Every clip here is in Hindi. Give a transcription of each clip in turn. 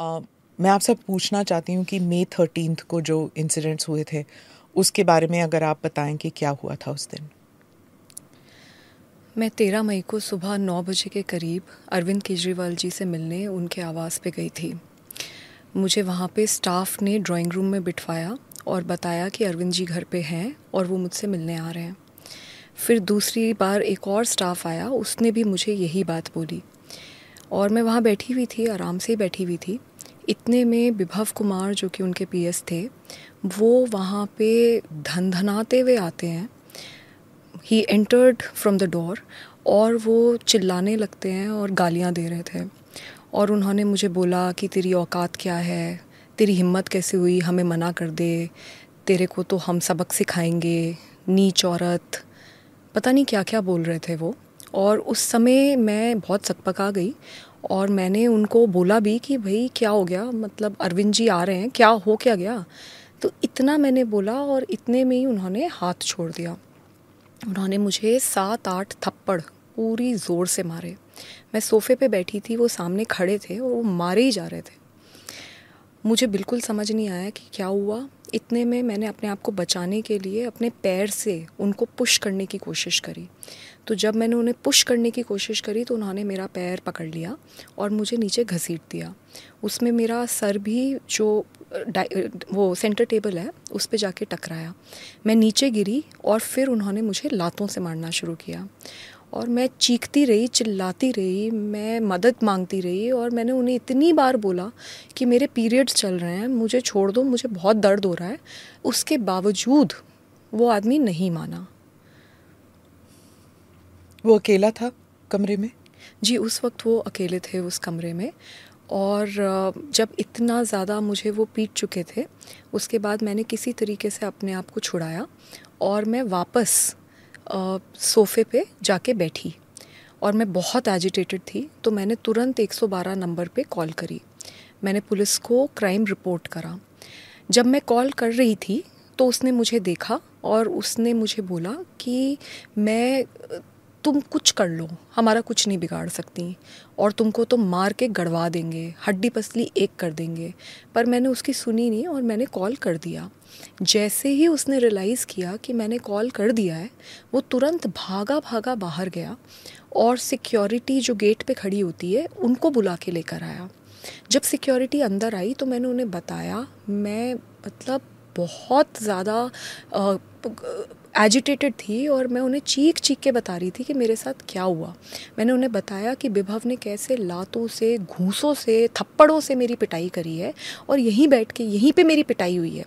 मैं आपसे पूछना चाहती हूँ कि मे थर्टीन को जो इंसिडेंट्स हुए थे उसके बारे में अगर आप बताएं कि क्या हुआ था उस दिन मैं तेरह मई को सुबह नौ बजे के करीब अरविंद केजरीवाल जी से मिलने उनके आवास पे गई थी मुझे वहाँ पे स्टाफ ने ड्राइंग रूम में बिठवाया और बताया कि अरविंद जी घर पे हैं और वो मुझसे मिलने आ रहे हैं फिर दूसरी बार एक और स्टाफ आया उसने भी मुझे यही बात बोली और मैं वहाँ बैठी हुई थी आराम से ही बैठी हुई थी इतने में विभव कुमार जो कि उनके पीएस थे वो वहाँ पे धनधनाते हुए आते हैं ही एंटर्ड फ्रॉम द डोर और वो चिल्लाने लगते हैं और गालियाँ दे रहे थे और उन्होंने मुझे बोला कि तेरी औकात क्या है तेरी हिम्मत कैसे हुई हमें मना कर दे तेरे को तो हम सबक सिखाएंगे नीच औरत पता नहीं क्या क्या बोल रहे थे वो और उस समय मैं बहुत सकपका गई और मैंने उनको बोला भी कि भाई क्या हो गया मतलब अरविंद जी आ रहे हैं क्या हो क्या गया तो इतना मैंने बोला और इतने में ही उन्होंने हाथ छोड़ दिया उन्होंने मुझे सात आठ थप्पड़ पूरी ज़ोर से मारे मैं सोफ़े पे बैठी थी वो सामने खड़े थे और वो मारे ही जा रहे थे मुझे बिल्कुल समझ नहीं आया कि क्या हुआ इतने में मैंने अपने आप को बचाने के लिए अपने पैर से उनको पुश करने की कोशिश करी तो जब मैंने उन्हें पुश करने की कोशिश करी तो उन्होंने मेरा पैर पकड़ लिया और मुझे नीचे घसीट दिया उसमें मेरा सर भी जो वो सेंटर टेबल है उस पर जाके टकराया मैं नीचे गिरी और फिर उन्होंने मुझे लातों से मारना शुरू किया और मैं चीखती रही चिल्लाती रही मैं मदद मांगती रही और मैंने उन्हें इतनी बार बोला कि मेरे पीरियड्स चल रहे हैं मुझे छोड़ दो मुझे बहुत दर्द हो रहा है उसके बावजूद वो आदमी नहीं माना वो अकेला था कमरे में जी उस वक्त वो अकेले थे उस कमरे में और जब इतना ज़्यादा मुझे वो पीट चुके थे उसके बाद मैंने किसी तरीके से अपने आप को छुड़ाया और मैं वापस सोफे पे जाके बैठी और मैं बहुत एजिटेटेड थी तो मैंने तुरंत 112 नंबर पे कॉल करी मैंने पुलिस को क्राइम रिपोर्ट करा जब मैं कॉल कर रही थी तो उसने मुझे देखा और उसने मुझे बोला कि मैं तुम कुछ कर लो हमारा कुछ नहीं बिगाड़ सकती और तुमको तो मार के गड़वा देंगे हड्डी पसली एक कर देंगे पर मैंने उसकी सुनी नहीं और मैंने कॉल कर दिया जैसे ही उसने रियलाइज़ किया कि मैंने कॉल कर दिया है वो तुरंत भागा भागा बाहर गया और सिक्योरिटी जो गेट पे खड़ी होती है उनको बुला के लेकर आया जब सिक्योरिटी अंदर आई तो मैंने उन्हें बताया मैं मतलब बहुत ज़्यादा एजिटेटेड थी और मैं उन्हें चीख चीख के बता रही थी कि मेरे साथ क्या हुआ मैंने उन्हें बताया कि विभव ने कैसे लातों से घूसों से थप्पड़ों से मेरी पिटाई करी है और यहीं बैठ के यहीं पे मेरी पिटाई हुई है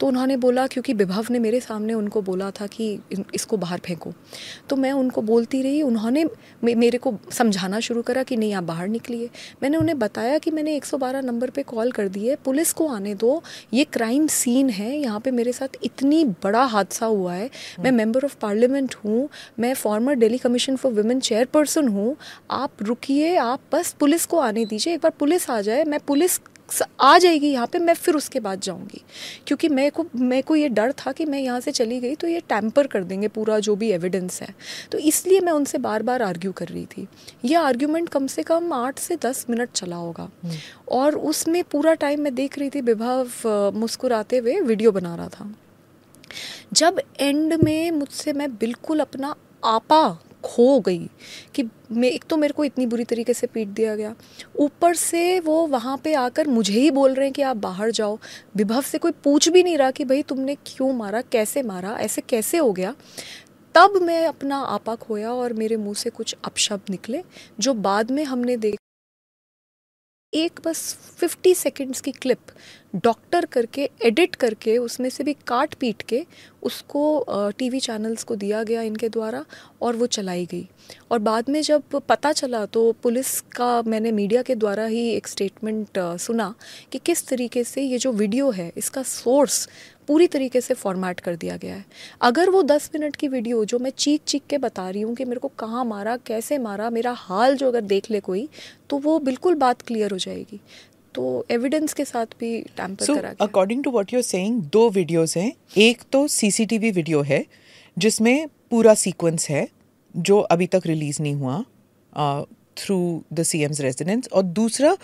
तो उन्होंने बोला क्योंकि विभव ने मेरे सामने उनको बोला था कि इसको बाहर फेंको तो मैं उनको बोलती रही उन्होंने मेरे को समझाना शुरू करा कि नहीं आप बाहर निकलिए मैंने उन्हें बताया कि मैंने एक नंबर पर कॉल कर दी है पुलिस को आने दो ये क्राइम सीन है यहाँ पर मेरे साथ इतनी बड़ा हादसा हुआ है मैं मेंबर ऑफ पार्लियामेंट हूँ मैं former Delhi commission for women chairperson हूँ आप रुकिए आप बस पुलिस को आने दीजिए एक बार पुलिस आ जाए मैं पुलिस आ जाएगी यहाँ पे मैं फिर उसके बाद जाऊँगी क्योंकि मेरे को मेरे को ये डर था कि मैं यहाँ से चली गई तो ये टैम्पर कर देंगे पूरा जो भी एविडेंस है तो इसलिए मैं उनसे बार बार आर्ग्यू कर रही थी यह आर्ग्यूमेंट कम से कम आठ से दस मिनट चला होगा हम्म। और उसमें पूरा टाइम मैं देख रही थी विभाव मुस्कुराते हुए वीडियो बना रहा था जब एंड में मुझसे मैं बिल्कुल अपना आपा खो गई कि मैं एक तो मेरे को इतनी बुरी तरीके से पीट दिया गया ऊपर से वो वहाँ पे आकर मुझे ही बोल रहे हैं कि आप बाहर जाओ विभव से कोई पूछ भी नहीं रहा कि भाई तुमने क्यों मारा कैसे मारा ऐसे कैसे हो गया तब मैं अपना आपा खोया और मेरे मुंह से कुछ अपशब्द निकले जो बाद में हमने देख एक बस 50 सेकेंड्स की क्लिप डॉक्टर करके एडिट करके उसमें से भी काट पीट के उसको टीवी चैनल्स को दिया गया इनके द्वारा और वो चलाई गई और बाद में जब पता चला तो पुलिस का मैंने मीडिया के द्वारा ही एक स्टेटमेंट सुना कि किस तरीके से ये जो वीडियो है इसका सोर्स पूरी तरीके से फॉर्मेट कर दिया गया है अगर वो दस मिनट की वीडियो जो मैं चीख चीख के बता रही हूँ कि मेरे को कहाँ मारा कैसे मारा मेरा हाल जो अगर देख ले कोई तो वो बिल्कुल बात क्लियर हो जाएगी तो एविडेंस के साथ भी टैंपर so, करा गया according to what you're are saying दो वीडियोज हैं एक तो सीसीटीवी वीडियो है जिसमें पूरा सीक्वेंस है जो अभी तक रिलीज नहीं हुआ through the C M's residence और दूसरा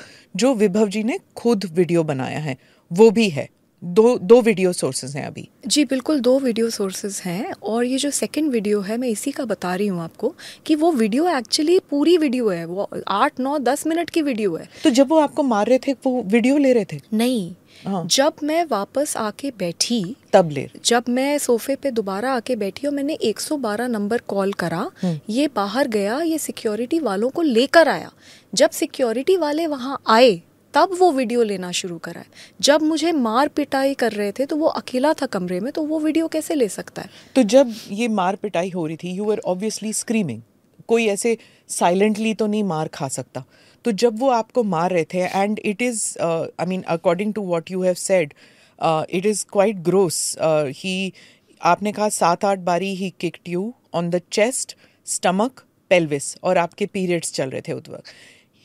जो विभव जी ने खुद वीडियो बनाया है वो भी है दो दो वीडियो सोर्सेज हैं अभी जी बिल्कुल दो वीडियो सोर्सेज हैं और ये जो सेकंड वीडियो है मैं इसी का बता रही हूँ आपको कि वो वीडियो एक्चुअली पूरी वीडियो है वो आठ नौ दस मिनट की वीडियो है तो जब वो आपको मार रहे थे वो वीडियो ले रहे थे नहीं हाँ। जब मैं वापस आके बैठी तब ले जब मैं सोफे पे दोबारा आके बैठी और मैंने 112 नंबर कॉल करा हम्म। ये बाहर गया ये सिक्योरिटी वालों को लेकर आया जब सिक्योरिटी वाले वहाँ आए तब वो वीडियो लेना शुरू करा है जब मुझे मार पिटाई कर रहे थे तो वो अकेला था कमरे में तो वो वीडियो कैसे ले सकता है तो जब ये मार पिटाई हो रही थी यू आर ऑब्वियसली स्क्रीमिंग कोई ऐसे साइलेंटली तो नहीं मार खा सकता तो जब वो आपको मार रहे थे and it is I mean according to what you have said it is quite gross he आपने कहा सात आठ बारी he kicked you on the chest stomach pelvis और आपके पीरियड्स चल रहे थे उस वक्त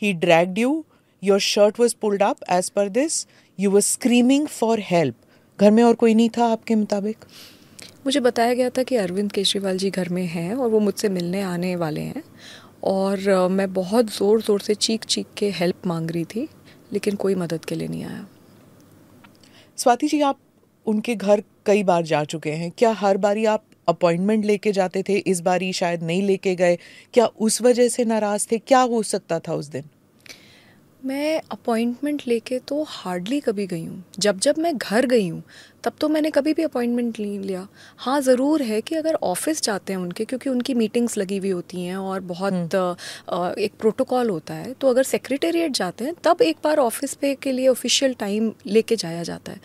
he dragged you your shirt was pulled up as per this you were screaming for help घर में और कोई नहीं था आपके मुताबिक मुझे बताया गया था कि अरविंद केजरीवाल जी घर में हैं और वो मुझसे मिलने आने वाले हैं और मैं बहुत ज़ोर ज़ोर से चीख चीख के हेल्प मांग रही थी लेकिन कोई मदद के लिए नहीं आया स्वाति जी आप उनके घर कई बार जा चुके हैं क्या हर बारी आप अपॉइंटमेंट लेके जाते थे इस बारी शायद नहीं लेके गए क्या उस वजह से नाराज़ थे क्या हो सकता था उस दिन मैं अपॉइंटमेंट लेके तो हार्डली कभी गई हूँ जब जब मैं घर गई हूँ तब तो मैंने कभी भी अपॉइंटमेंट नहीं लिया हाँ ज़रूर है कि अगर ऑफिस जाते हैं उनके क्योंकि उनकी मीटिंग्स लगी हुई होती हैं और बहुत आ, हम्म। एक प्रोटोकॉल होता है तो अगर सेक्रेटेरिएट जाते हैं तब एक बार ऑफिस पे के लिए ऑफिशियल टाइम लेके जाया जाता है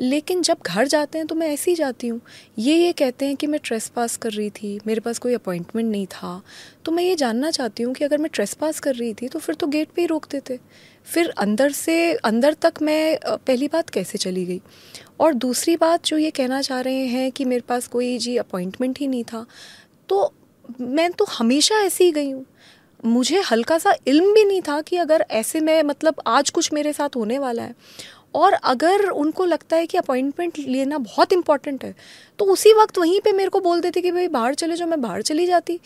लेकिन जब घर जाते हैं तो मैं ऐसे ही जाती हूँ ये ये कहते हैं कि मैं ट्रेस पास कर रही थी मेरे पास कोई अपॉइंटमेंट नहीं था तो मैं ये जानना चाहती हूँ कि अगर मैं ट्रेस पास कर रही थी तो फिर तो गेट पर ही रोक देते फिर अंदर से अंदर तक मैं पहली बात कैसे चली गई और दूसरी बात जो ये कहना चाह रहे हैं कि मेरे पास कोई जी अपॉइंटमेंट ही नहीं था तो मैं तो हमेशा ऐसे ही गई हूँ मुझे हल्का सा इल्म भी नहीं था कि अगर ऐसे में मतलब आज कुछ मेरे साथ होने वाला है और अगर उनको लगता है कि अपॉइंटमेंट लेना बहुत इंपॉर्टेंट है तो उसी वक्त वहीं पे मेरे को बोल देते कि भाई बाहर चले जाओ मैं बाहर चली जाती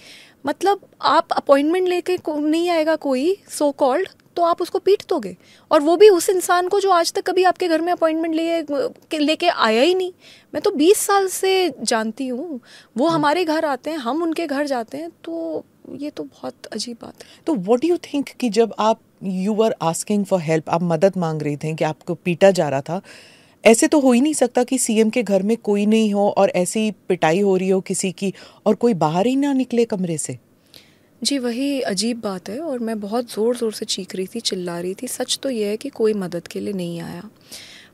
मतलब आप अपॉइंटमेंट लेके नहीं आएगा कोई सो so कॉल्ड तो आप उसको पीट दोगे और वो भी उस इंसान को जो आज तक कभी आपके घर में अपॉइंटमेंट लिए लेके आया ही नहीं मैं तो बीस साल से जानती हूँ वो हम्म। हमारे घर आते हैं हम उनके घर जाते हैं तो ये तो बहुत अजीब बात है तो वॉट यू थिंक कि जब आप you are asking for help आप मदद मांग रही थे कि आपको पीटा जा रहा था ऐसे तो हो ही नहीं सकता कि सीएम के घर में कोई नहीं हो और ऐसी पिटाई हो रही हो किसी की और कोई बाहर ही ना निकले कमरे से जी वही अजीब बात है और मैं बहुत ज़ोर ज़ोर से चीख रही थी चिल्ला रही थी सच तो यह है कि कोई मदद के लिए नहीं आया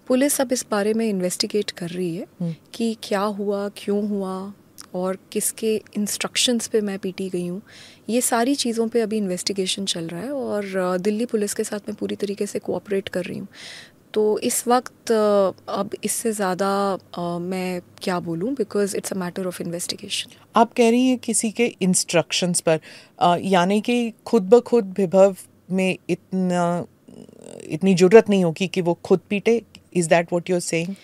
पुलिस अब इस बारे में इन्वेस्टिगेट कर रही है हम्म। कि क्या हुआ क्यों हुआ और किसके इंस्ट्रक्शंस पे मैं पीटी गई हूँ ये सारी चीज़ों पे अभी इन्वेस्टिगेशन चल रहा है और दिल्ली पुलिस के साथ मैं पूरी तरीके से कोऑपरेट कर रही हूँ तो इस वक्त अब इससे ज़्यादा मैं क्या बोलूँ because it's a matter of investigation आप कह रही हैं किसी के इंस्ट्रक्शंस पर यानी कि खुद ब खुद विभव में इतना इतनी ज़रूरत नहीं होगी कि वो खुद पीटे is that what you're saying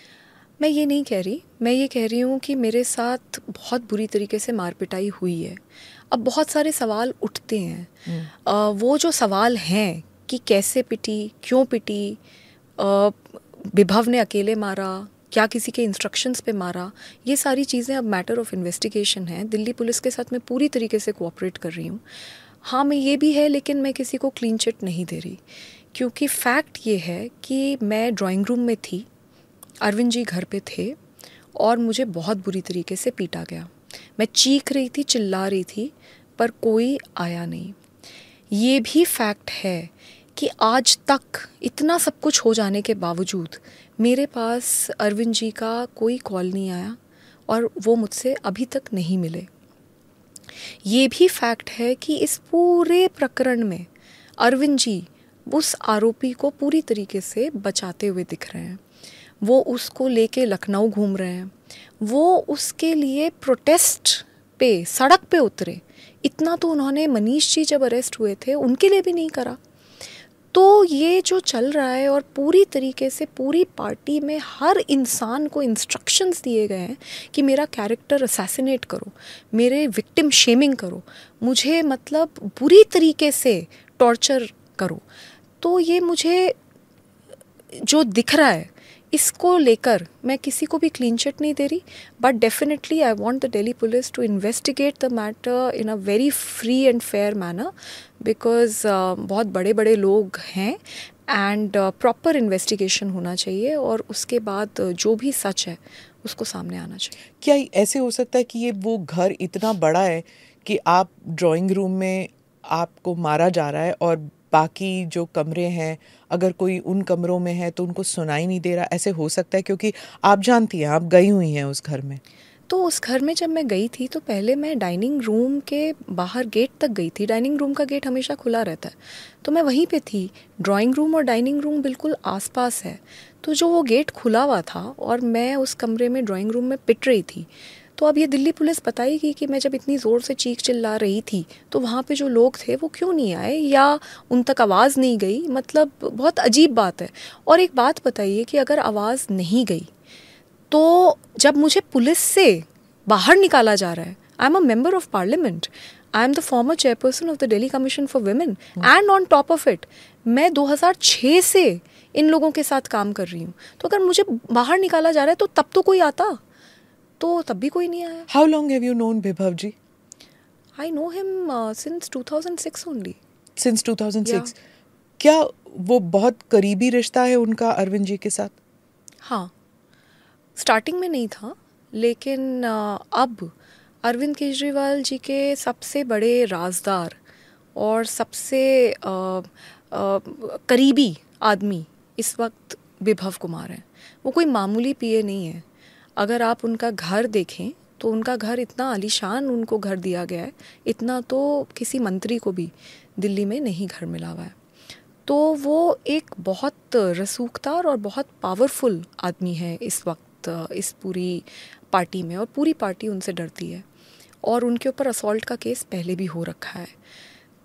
मैं ये नहीं कह रही मैं ये कह रही हूँ कि मेरे साथ बहुत बुरी तरीके से मार पिटाई हुई है अब बहुत सारे सवाल उठते हैं hmm. हम्म। आ, वो जो सवाल हैं कि कैसे पिटी क्यों पिटी विभव ने अकेले मारा क्या किसी के इंस्ट्रक्शंस पे मारा ये सारी चीज़ें अब मैटर ऑफ इन्वेस्टिगेशन है दिल्ली पुलिस के साथ मैं पूरी तरीके से कोऑपरेट कर रही हूँ हाँ मैं ये भी है लेकिन मैं किसी को क्लीन चिट नहीं दे रही क्योंकि फैक्ट ये है कि मैं ड्राइंग रूम में थी अरविंद जी घर पे थे और मुझे बहुत बुरी तरीके से पीटा गया मैं चीख रही थी चिल्ला रही थी पर कोई आया नहीं ये भी फैक्ट है कि आज तक इतना सब कुछ हो जाने के बावजूद मेरे पास अरविंद जी का कोई कॉल नहीं आया और वो मुझसे अभी तक नहीं मिले ये भी फैक्ट है कि इस पूरे प्रकरण में अरविंद जी उस आरोपी को पूरी तरीके से बचाते हुए दिख रहे हैं वो उसको लेके लखनऊ घूम रहे हैं वो उसके लिए प्रोटेस्ट पे सड़क पे उतरे इतना तो उन्होंने मनीष जी जब अरेस्ट हुए थे उनके लिए भी नहीं करा तो ये जो चल रहा है और पूरी तरीके से पूरी पार्टी में हर इंसान को इंस्ट्रक्शंस दिए गए हैं कि मेरा कैरेक्टर असैसिनेट करो मेरे विक्टिम शेमिंग करो मुझे मतलब बुरी तरीके से टॉर्चर करो तो ये मुझे जो दिख रहा है इसको लेकर मैं किसी को भी क्लीन चिट नहीं दे रही but definitely I want the Delhi police to investigate the matter in a very free and fair manner because बहुत बड़े बड़े लोग हैं एंड प्रॉपर इन्वेस्टिगेशन होना चाहिए और उसके बाद जो भी सच है उसको सामने आना चाहिए क्या ऐसे हो सकता है कि ये वो घर इतना बड़ा है कि आप ड्राइंग रूम में आपको मारा जा रहा है और बाकी जो कमरे हैं अगर कोई उन कमरों में है तो उनको सुनाई नहीं दे रहा ऐसे हो सकता है क्योंकि आप जानती हैं आप गई हुई हैं उस घर में तो उस घर में जब मैं गई थी तो पहले मैं डाइनिंग रूम के बाहर गेट तक गई थी डाइनिंग रूम का गेट हमेशा खुला रहता है तो मैं वहीं पे थी ड्राइंग रूम और डाइनिंग रूम बिल्कुल आसपास है तो जो वो गेट खुला हुआ था और मैं उस कमरे में ड्राइंग रूम में पिट रही थी तो अब ये दिल्ली पुलिस बताएगी कि मैं जब इतनी ज़ोर से चीख चिल्ला रही थी तो वहाँ पे जो लोग थे वो क्यों नहीं आए या उन तक आवाज़ नहीं गई मतलब बहुत अजीब बात है और एक बात बताइए कि अगर आवाज़ नहीं गई तो जब मुझे पुलिस से बाहर निकाला जा रहा है I am a member of parliament I am the former chairperson of the Delhi commission for women and on top of it मैं 2006 से इन लोगों के साथ काम कर रही हूँ तो अगर मुझे बाहर निकाला जा रहा है तो तब तो कोई आता तो तब भी कोई नहीं आया how long have you known Vibhav ji I know him since 2006 only since 2006 क्या वो बहुत करीबी रिश्ता है उनका अरविंद जी के साथ हाँ स्टार्टिंग में नहीं था लेकिन uh, अब अरविंद केजरीवाल जी के सबसे बड़े राजदार और सबसे आ, uh, आ, uh, करीबी आदमी इस वक्त विभव कुमार हैं वो कोई मामूली पीए नहीं है अगर आप उनका घर देखें तो उनका घर इतना आलीशान उनको घर दिया गया है इतना तो किसी मंत्री को भी दिल्ली में नहीं घर मिला हुआ है तो वो एक बहुत रसूखदार और बहुत पावरफुल आदमी है इस वक्त इस पूरी पार्टी में और पूरी पार्टी उनसे डरती है और उनके ऊपर असॉल्ट का केस पहले भी हो रखा है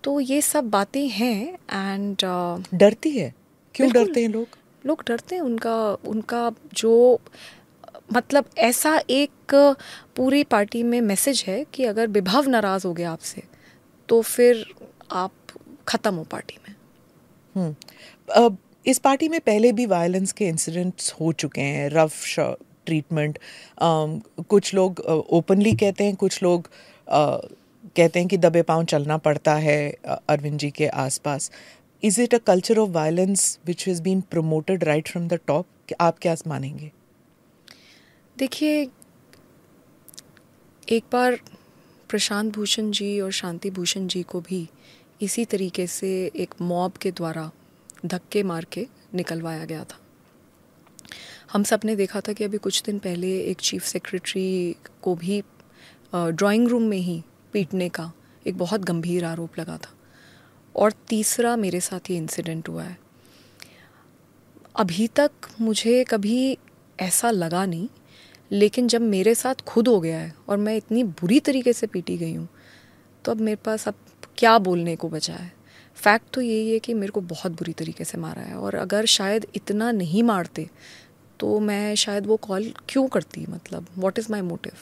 तो ये सब बातें हैं एंड uh, डरती है क्यों डरते हैं लोग लोग डरते हैं उनका उनका जो मतलब ऐसा एक पूरी पार्टी में मैसेज है कि अगर विभव नाराज हो गया आपसे तो फिर आप ख़त्म हो पार्टी में हम्म। अब इस पार्टी में पहले भी वायलेंस के इंसिडेंट्स हो चुके हैं रफ ट्रीटमेंट कुछ लोग ओपनली कहते हैं कुछ लोग आ, कहते हैं कि दबे पाँव चलना पड़ता है अरविंद जी के आसपास is it a culture of violence which has been promoted right from the top आप क्या मानेंगे देखिए एक बार प्रशांत भूषण जी और शांति भूषण जी को भी इसी तरीके से एक मॉब के द्वारा धक्के मार के निकलवाया गया था हम सब ने देखा था कि अभी कुछ दिन पहले एक चीफ सेक्रेटरी को भी ड्राइंग रूम में ही पीटने का एक बहुत गंभीर आरोप लगा था और तीसरा मेरे साथ ये इंसिडेंट हुआ है अभी तक मुझे कभी ऐसा लगा नहीं लेकिन जब मेरे साथ खुद हो गया है और मैं इतनी बुरी तरीके से पीटी गई हूँ तो अब मेरे पास अब क्या बोलने को बचा है फैक्ट तो यही है कि मेरे को बहुत बुरी तरीके से मारा है और अगर शायद इतना नहीं मारते तो मैं शायद वो कॉल क्यों करती मतलब what is my motive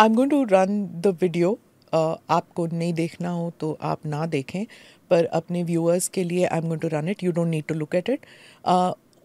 I am going to run the video आपको नहीं देखना हो तो आप ना देखें पर अपने व्यूअर्स के लिए I am going to run it you don't need to look at it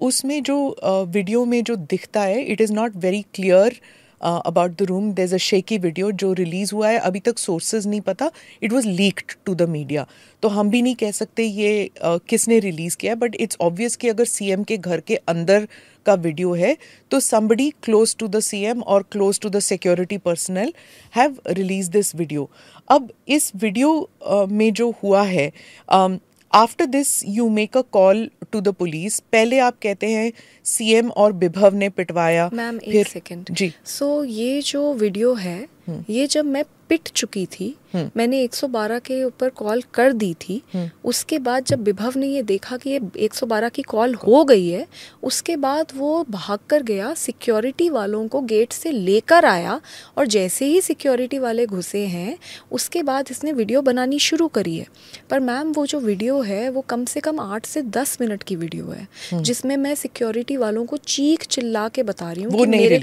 उसमें जो वीडियो में जो दिखता है it is not very clear about the room there is a shaky video जो रिलीज़ हुआ है अभी तक सोर्सेज नहीं पता it was leaked to the media तो हम भी नहीं कह सकते ये uh, किसने रिलीज़ किया है बट इट्स ऑब्वियस कि अगर सी एम के घर के अंदर का वीडियो है तो somebody close to the C M और close to the security personnel have release this video अब इस वीडियो uh, में जो हुआ है um, after this you make a call to the police पहले आप कहते हैं सीएम और विभव ने पिटवाया मैम एक सेकेंड जी सो so, ये जो वीडियो है हम्म। ये जब मैं पिट चुकी थी मैंने 112 के ऊपर कॉल कर दी थी हम्म। उसके बाद जब विभव ने ये देखा कि ये 112 की कॉल हो गई है उसके बाद वो भाग कर गया सिक्योरिटी वालों को गेट से लेकर आया और जैसे ही सिक्योरिटी वाले घुसे हैं उसके बाद इसने वीडियो बनानी शुरू करी है पर मैम वो जो वीडियो है वो कम से कम आठ से दस मिनट की वीडियो है हम्म। जिसमें मैं सिक्योरिटी वालों को चीख चिल्ला के बता रही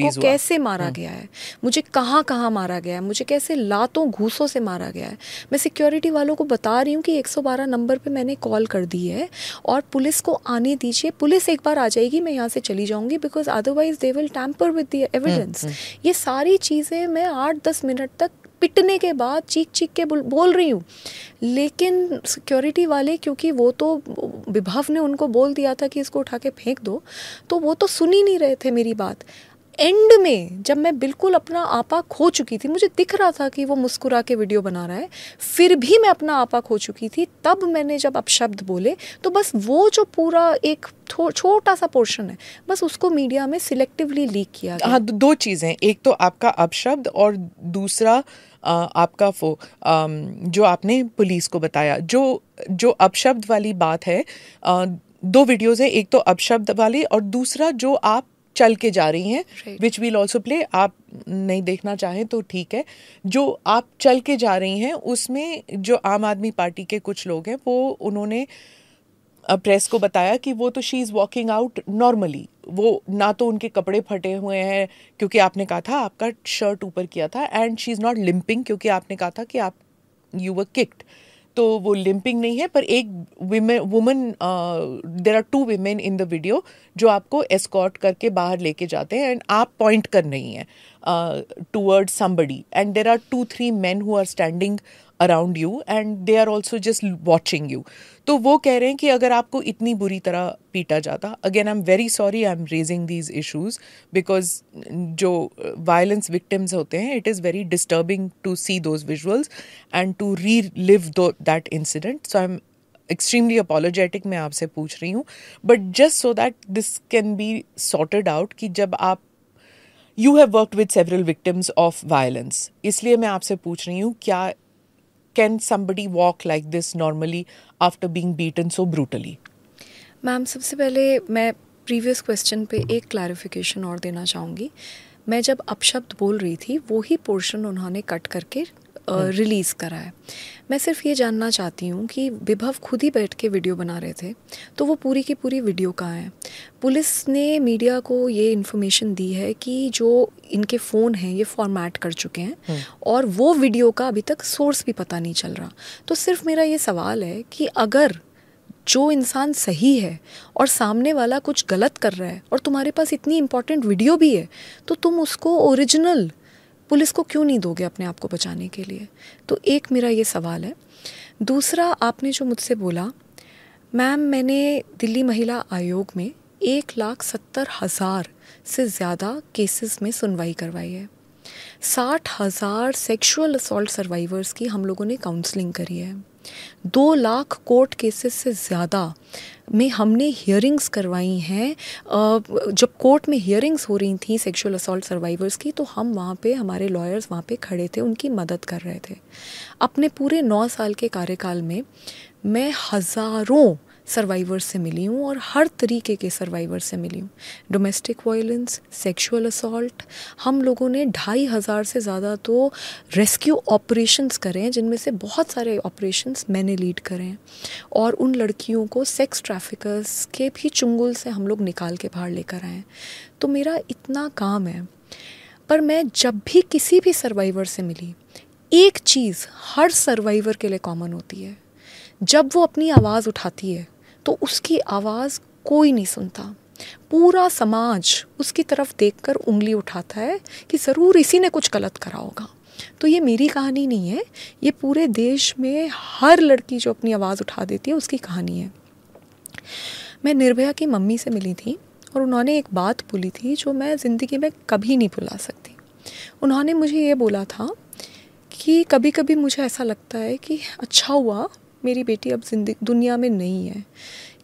हूँ कैसे मारा हम्म। गया है मुझे कहाँ कहाँ मारा गया है मुझे कैसे लातों घूसों से मारा मारा गया है मैं सिक्योरिटी वालों को बता रही हूँ कि 112 नंबर पे मैंने कॉल कर दी है और पुलिस को आने दीजिए पुलिस एक बार आ जाएगी मैं यहाँ से चली जाऊँगी because otherwise they will tamper with the evidence ये सारी चीज़ें मैं आठ दस मिनट तक पिटने के बाद चीख चीख के बोल, रही हूँ लेकिन सिक्योरिटी वाले क्योंकि वो तो विभव ने उनको बोल दिया था कि इसको उठा के फेंक दो तो वो तो सुन ही नहीं रहे थे मेरी बात एंड में जब मैं बिल्कुल अपना आपा खो चुकी थी मुझे दिख रहा था कि वो मुस्कुरा के वीडियो बना रहा है फिर भी मैं अपना आपा खो चुकी थी तब मैंने जब अपशब्द बोले तो बस वो जो पूरा एक छोटा सा पोर्शन है बस उसको मीडिया में सिलेक्टिवली लीक किया गया हाँ दो चीज़ें एक तो आपका अपशब्द और दूसरा आ, आपका फो आ, जो आपने पुलिस को बताया जो जो अपशब्द वाली बात है आ, दो वीडियोज़ हैं एक तो अपशब्द वाली और दूसरा जो आप चल के जा रही हैं विच वील ऑल्सो प्ले आप नहीं देखना चाहें तो ठीक है जो आप चल के जा रही हैं उसमें जो आम आदमी पार्टी के कुछ लोग हैं वो उन्होंने प्रेस को बताया कि वो तो she is walking out normally वो ना तो उनके कपड़े फटे हुए हैं क्योंकि आपने कहा था आपका शर्ट ऊपर किया था and she is not limping क्योंकि आपने कहा था कि आप यू वर किक्ड तो वो लिंपिंग नहीं है पर एक women woman there are two women in the video जो आपको एस्कॉर्ट करके बाहर लेके जाते हैं एंड आप पॉइंट कर रही हैं toward somebody and there are two three man who are standing around you and they are also just watching you तो वो कह रहे हैं कि अगर आपको इतनी बुरी तरह पीटा जाता again I am very sorry I am raising these issues because जो वायलेंस uh, विक्टिम्स होते हैं it is very disturbing to see those visuals and to relive though that incident so I am extremely apologetic मैं आपसे पूछ रही हूँ but just so that this can be sorted out कि जब आप you have work with several victims of violence इसलिए मैं आपसे पूछ रही हूँ क्या can somebody walk like this normally after being beaten so brutally ma'am सबसे पहले मैं प्रीवियस क्वेश्चन पे एक क्लैरिफिकेशन और देना चाहूँगी मैं जब अपशब्द बोल रही थी वही पोर्शन उन्होंने कट करके रिलीज़ हम्म। करा है मैं सिर्फ ये जानना चाहती हूँ कि विभव खुद ही बैठ के वीडियो बना रहे थे तो वो पूरी की पूरी वीडियो कहाँ है पुलिस ने मीडिया को ये इन्फॉर्मेशन दी है कि जो इनके फ़ोन हैं ये फॉर्मेट कर चुके हैं हम्म। और वो वीडियो का अभी तक सोर्स भी पता नहीं चल रहा तो सिर्फ मेरा ये सवाल है कि अगर जो इंसान सही है और सामने वाला कुछ गलत कर रहा है और तुम्हारे पास इतनी इम्पोर्टेंट वीडियो भी है तो तुम उसको ओरिजिनल पुलिस को क्यों नहीं दोगे अपने आप को बचाने के लिए तो एक मेरा ये सवाल है दूसरा आपने जो मुझसे बोला मैम मैंने दिल्ली महिला आयोग में एक लाख सत्तर हज़ार से ज़्यादा केसेस में सुनवाई करवाई है साठ हज़ार सेक्शुअल असल्ट सर्वाइवर्स की हम लोगों ने काउंसलिंग करी है दो लाख कोर्ट केसेस से ज़्यादा में हमने हियरिंग्स करवाई हैं जब कोर्ट में हियरिंग्स हो रही थी सेक्सुअल असल्ट सर्वाइवर्स की तो हम वहाँ पे हमारे लॉयर्स वहाँ पे खड़े थे उनकी मदद कर रहे थे अपने पूरे नौ साल के कार्यकाल में मैं हज़ारों सर्वाइवर से मिली हूँ और हर तरीके के सर्वाइवर से मिली हूँ डोमेस्टिक वायलेंस सेक्सुअल असल्ट हम लोगों ने ढाई हज़ार से ज़्यादा तो रेस्क्यू ऑपरेशंस करे हैं जिनमें से बहुत सारे ऑपरेशंस मैंने लीड करे हैं और उन लड़कियों को सेक्स ट्रैफिकर्स के भी चुंगुल से हम लोग निकाल के बाहर लेकर आए तो मेरा इतना काम है पर मैं जब भी किसी भी सर्वाइवर से मिली एक चीज़ हर सर्वाइवर के लिए कॉमन होती है जब वो अपनी आवाज़ उठाती है तो उसकी आवाज़ कोई नहीं सुनता पूरा समाज उसकी तरफ देखकर उंगली उठाता है कि ज़रूर इसी ने कुछ गलत करा होगा तो ये मेरी कहानी नहीं है ये पूरे देश में हर लड़की जो अपनी आवाज़ उठा देती है उसकी कहानी है मैं निर्भया की मम्मी से मिली थी और उन्होंने एक बात बोली थी जो मैं ज़िंदगी में कभी नहीं भुला सकती उन्होंने मुझे ये बोला था कि कभी कभी मुझे ऐसा लगता है कि अच्छा हुआ मेरी बेटी अब जिंदगी दुनिया में नहीं है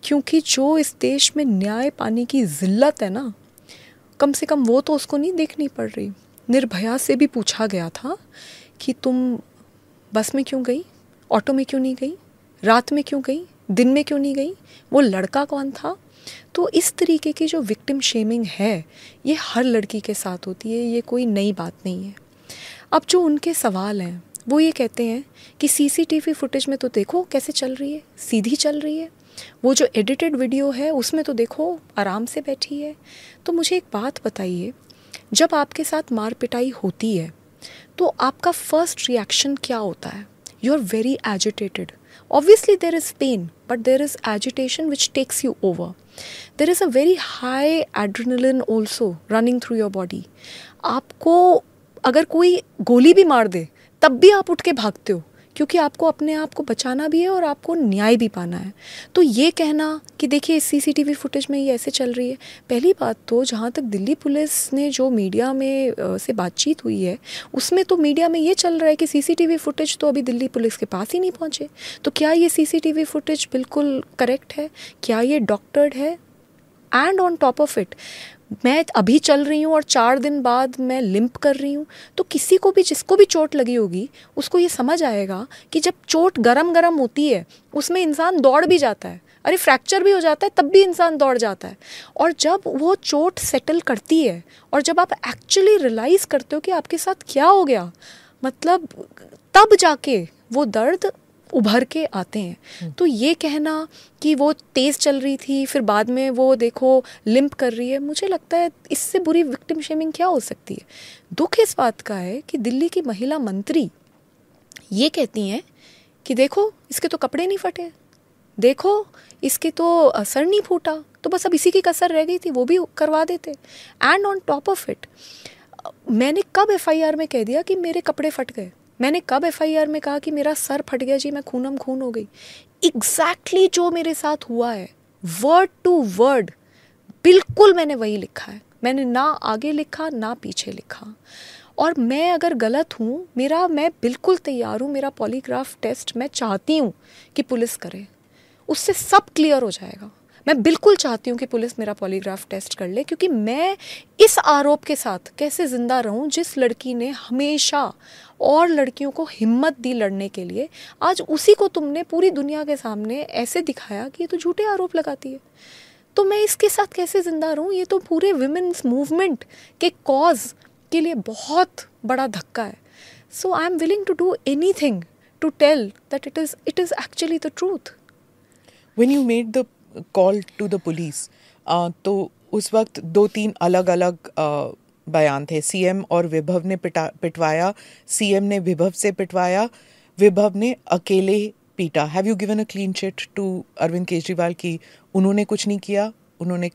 क्योंकि जो इस देश में न्याय पाने की जिल्लत है ना कम से कम वो तो उसको नहीं देखनी पड़ रही निर्भया से भी पूछा गया था कि तुम बस में क्यों गई ऑटो में क्यों नहीं गई रात में क्यों गई दिन में क्यों नहीं गई वो लड़का कौन था तो इस तरीके की जो विक्टिम शेमिंग है ये हर लड़की के साथ होती है ये कोई नई बात नहीं है अब जो उनके सवाल हैं वो ये कहते हैं कि सीसीटीवी फुटेज में तो देखो कैसे चल रही है सीधी चल रही है वो जो एडिटेड वीडियो है उसमें तो देखो आराम से बैठी है तो मुझे एक बात बताइए जब आपके साथ मार पिटाई होती है तो आपका फर्स्ट रिएक्शन क्या होता है you are very agitated obviously there is pain but there is agitation which takes you over there is a very high adrenaline also running through your body आपको अगर कोई गोली भी मार दे तब भी आप उठ के भागते हो क्योंकि आपको अपने आप को बचाना भी है और आपको न्याय भी पाना है तो ये कहना कि देखिए सीसीटीवी फुटेज में ये ऐसे चल रही है पहली बात तो जहाँ तक दिल्ली पुलिस ने जो मीडिया में से बातचीत हुई है उसमें तो मीडिया में ये चल रहा है कि सीसीटीवी फुटेज तो अभी दिल्ली पुलिस के पास ही नहीं पहुँचे तो क्या ये सीसीटीवी फुटेज बिल्कुल करेक्ट है क्या ये डॉक्टर्ड है and on top of it मैं अभी चल रही हूँ और चार दिन बाद मैं लिंप कर रही हूँ तो किसी को भी जिसको भी चोट लगी होगी उसको ये समझ आएगा कि जब चोट गरम गरम होती है उसमें इंसान दौड़ भी जाता है अरे फ्रैक्चर भी हो जाता है तब भी इंसान दौड़ जाता है और जब वो चोट सेटल करती है और जब आप एक्चुअली रियलाइज़ करते हो कि आपके साथ क्या हो गया मतलब तब जाके वो दर्द उभर के आते हैं हम्म। तो ये कहना कि वो तेज़ चल रही थी फिर बाद में वो देखो लिंप कर रही है मुझे लगता है इससे बुरी विक्टिम शेमिंग क्या हो सकती है दुख इस बात का है कि दिल्ली की महिला मंत्री ये कहती हैं कि देखो इसके तो कपड़े नहीं फटे देखो इसके तो असर नहीं फूटा तो बस अब इसी की कसर रह गई थी वो भी करवा देते and on top of it मैंने कब एफ में कह दिया कि मेरे कपड़े फट गए मैंने कब एफ में कहा कि मेरा सर फट गया जी मैं खूनम खून हो गई एग्जैक्टली exactly जो मेरे साथ हुआ है वर्ड टू वर्ड बिल्कुल मैंने वही लिखा है मैंने ना आगे लिखा ना पीछे लिखा और मैं अगर गलत हूँ मेरा मैं बिल्कुल तैयार हूँ मेरा पॉलीग्राफ टेस्ट मैं चाहती हूँ कि पुलिस करे उससे सब क्लियर हो जाएगा मैं बिल्कुल चाहती हूँ कि पुलिस मेरा पॉलीग्राफ टेस्ट कर ले क्योंकि मैं इस आरोप के साथ कैसे ज़िंदा रहूँ जिस लड़की ने हमेशा और लड़कियों को हिम्मत दी लड़ने के लिए आज उसी को तुमने पूरी दुनिया के सामने ऐसे दिखाया कि ये तो झूठे आरोप लगाती है तो मैं इसके साथ कैसे ज़िंदा रहूँ ये तो पूरे विमेंस मूवमेंट के कॉज के लिए बहुत बड़ा धक्का है so I am willing to do anything to tell that it is it is actually the truth When you made the call to the police तो उस वक्त दो तीन अलग अलग uh, बयान थे सीएम और विभव ने पिटा पिटवाया सीएम ने विभव से पिटवाया विभव ने अकेले पीटा have you given a clean chit to Arvind Kejriwal की उन्होंने कुछ नहीं किया उन्होंने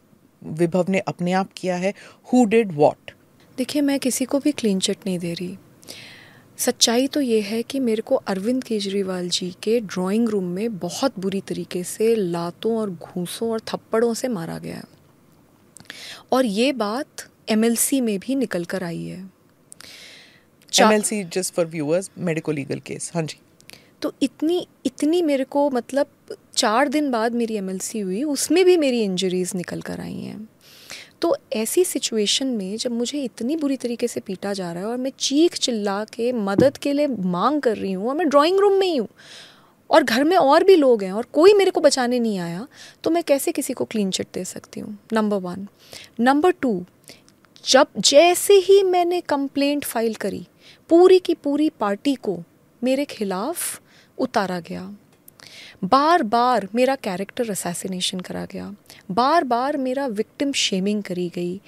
विभव ने अपने आप किया है हु डिड वॉट देखिए मैं किसी को भी क्लीन चिट नहीं दे रही सच्चाई तो ये है कि मेरे को अरविंद केजरीवाल जी के ड्राइंग रूम में बहुत बुरी तरीके से लातों और घूसों और थप्पड़ों से मारा गया है और ये बात एम में भी निकल कर आई है just for viewers medical legal case हाँ जी तो इतनी इतनी मेरे को मतलब चार दिन बाद मेरी एमएलसी हुई उसमें भी मेरी इंजरीज निकल कर आई हैं तो ऐसी सिचुएशन में जब मुझे इतनी बुरी तरीके से पीटा जा रहा है और मैं चीख चिल्ला के मदद के लिए मांग कर रही हूँ और मैं ड्राइंग रूम में ही हूँ और घर में और भी लोग हैं और कोई मेरे को बचाने नहीं आया तो मैं कैसे किसी को क्लीन चिट दे सकती हूँ नंबर वन नंबर टू जब जैसे ही मैंने कंप्लेंट फाइल करी पूरी की पूरी पार्टी को मेरे खिलाफ उतारा गया बार बार मेरा कैरेक्टर असैसिनेशन करा गया बार बार मेरा विक्टिम शेमिंग करी गई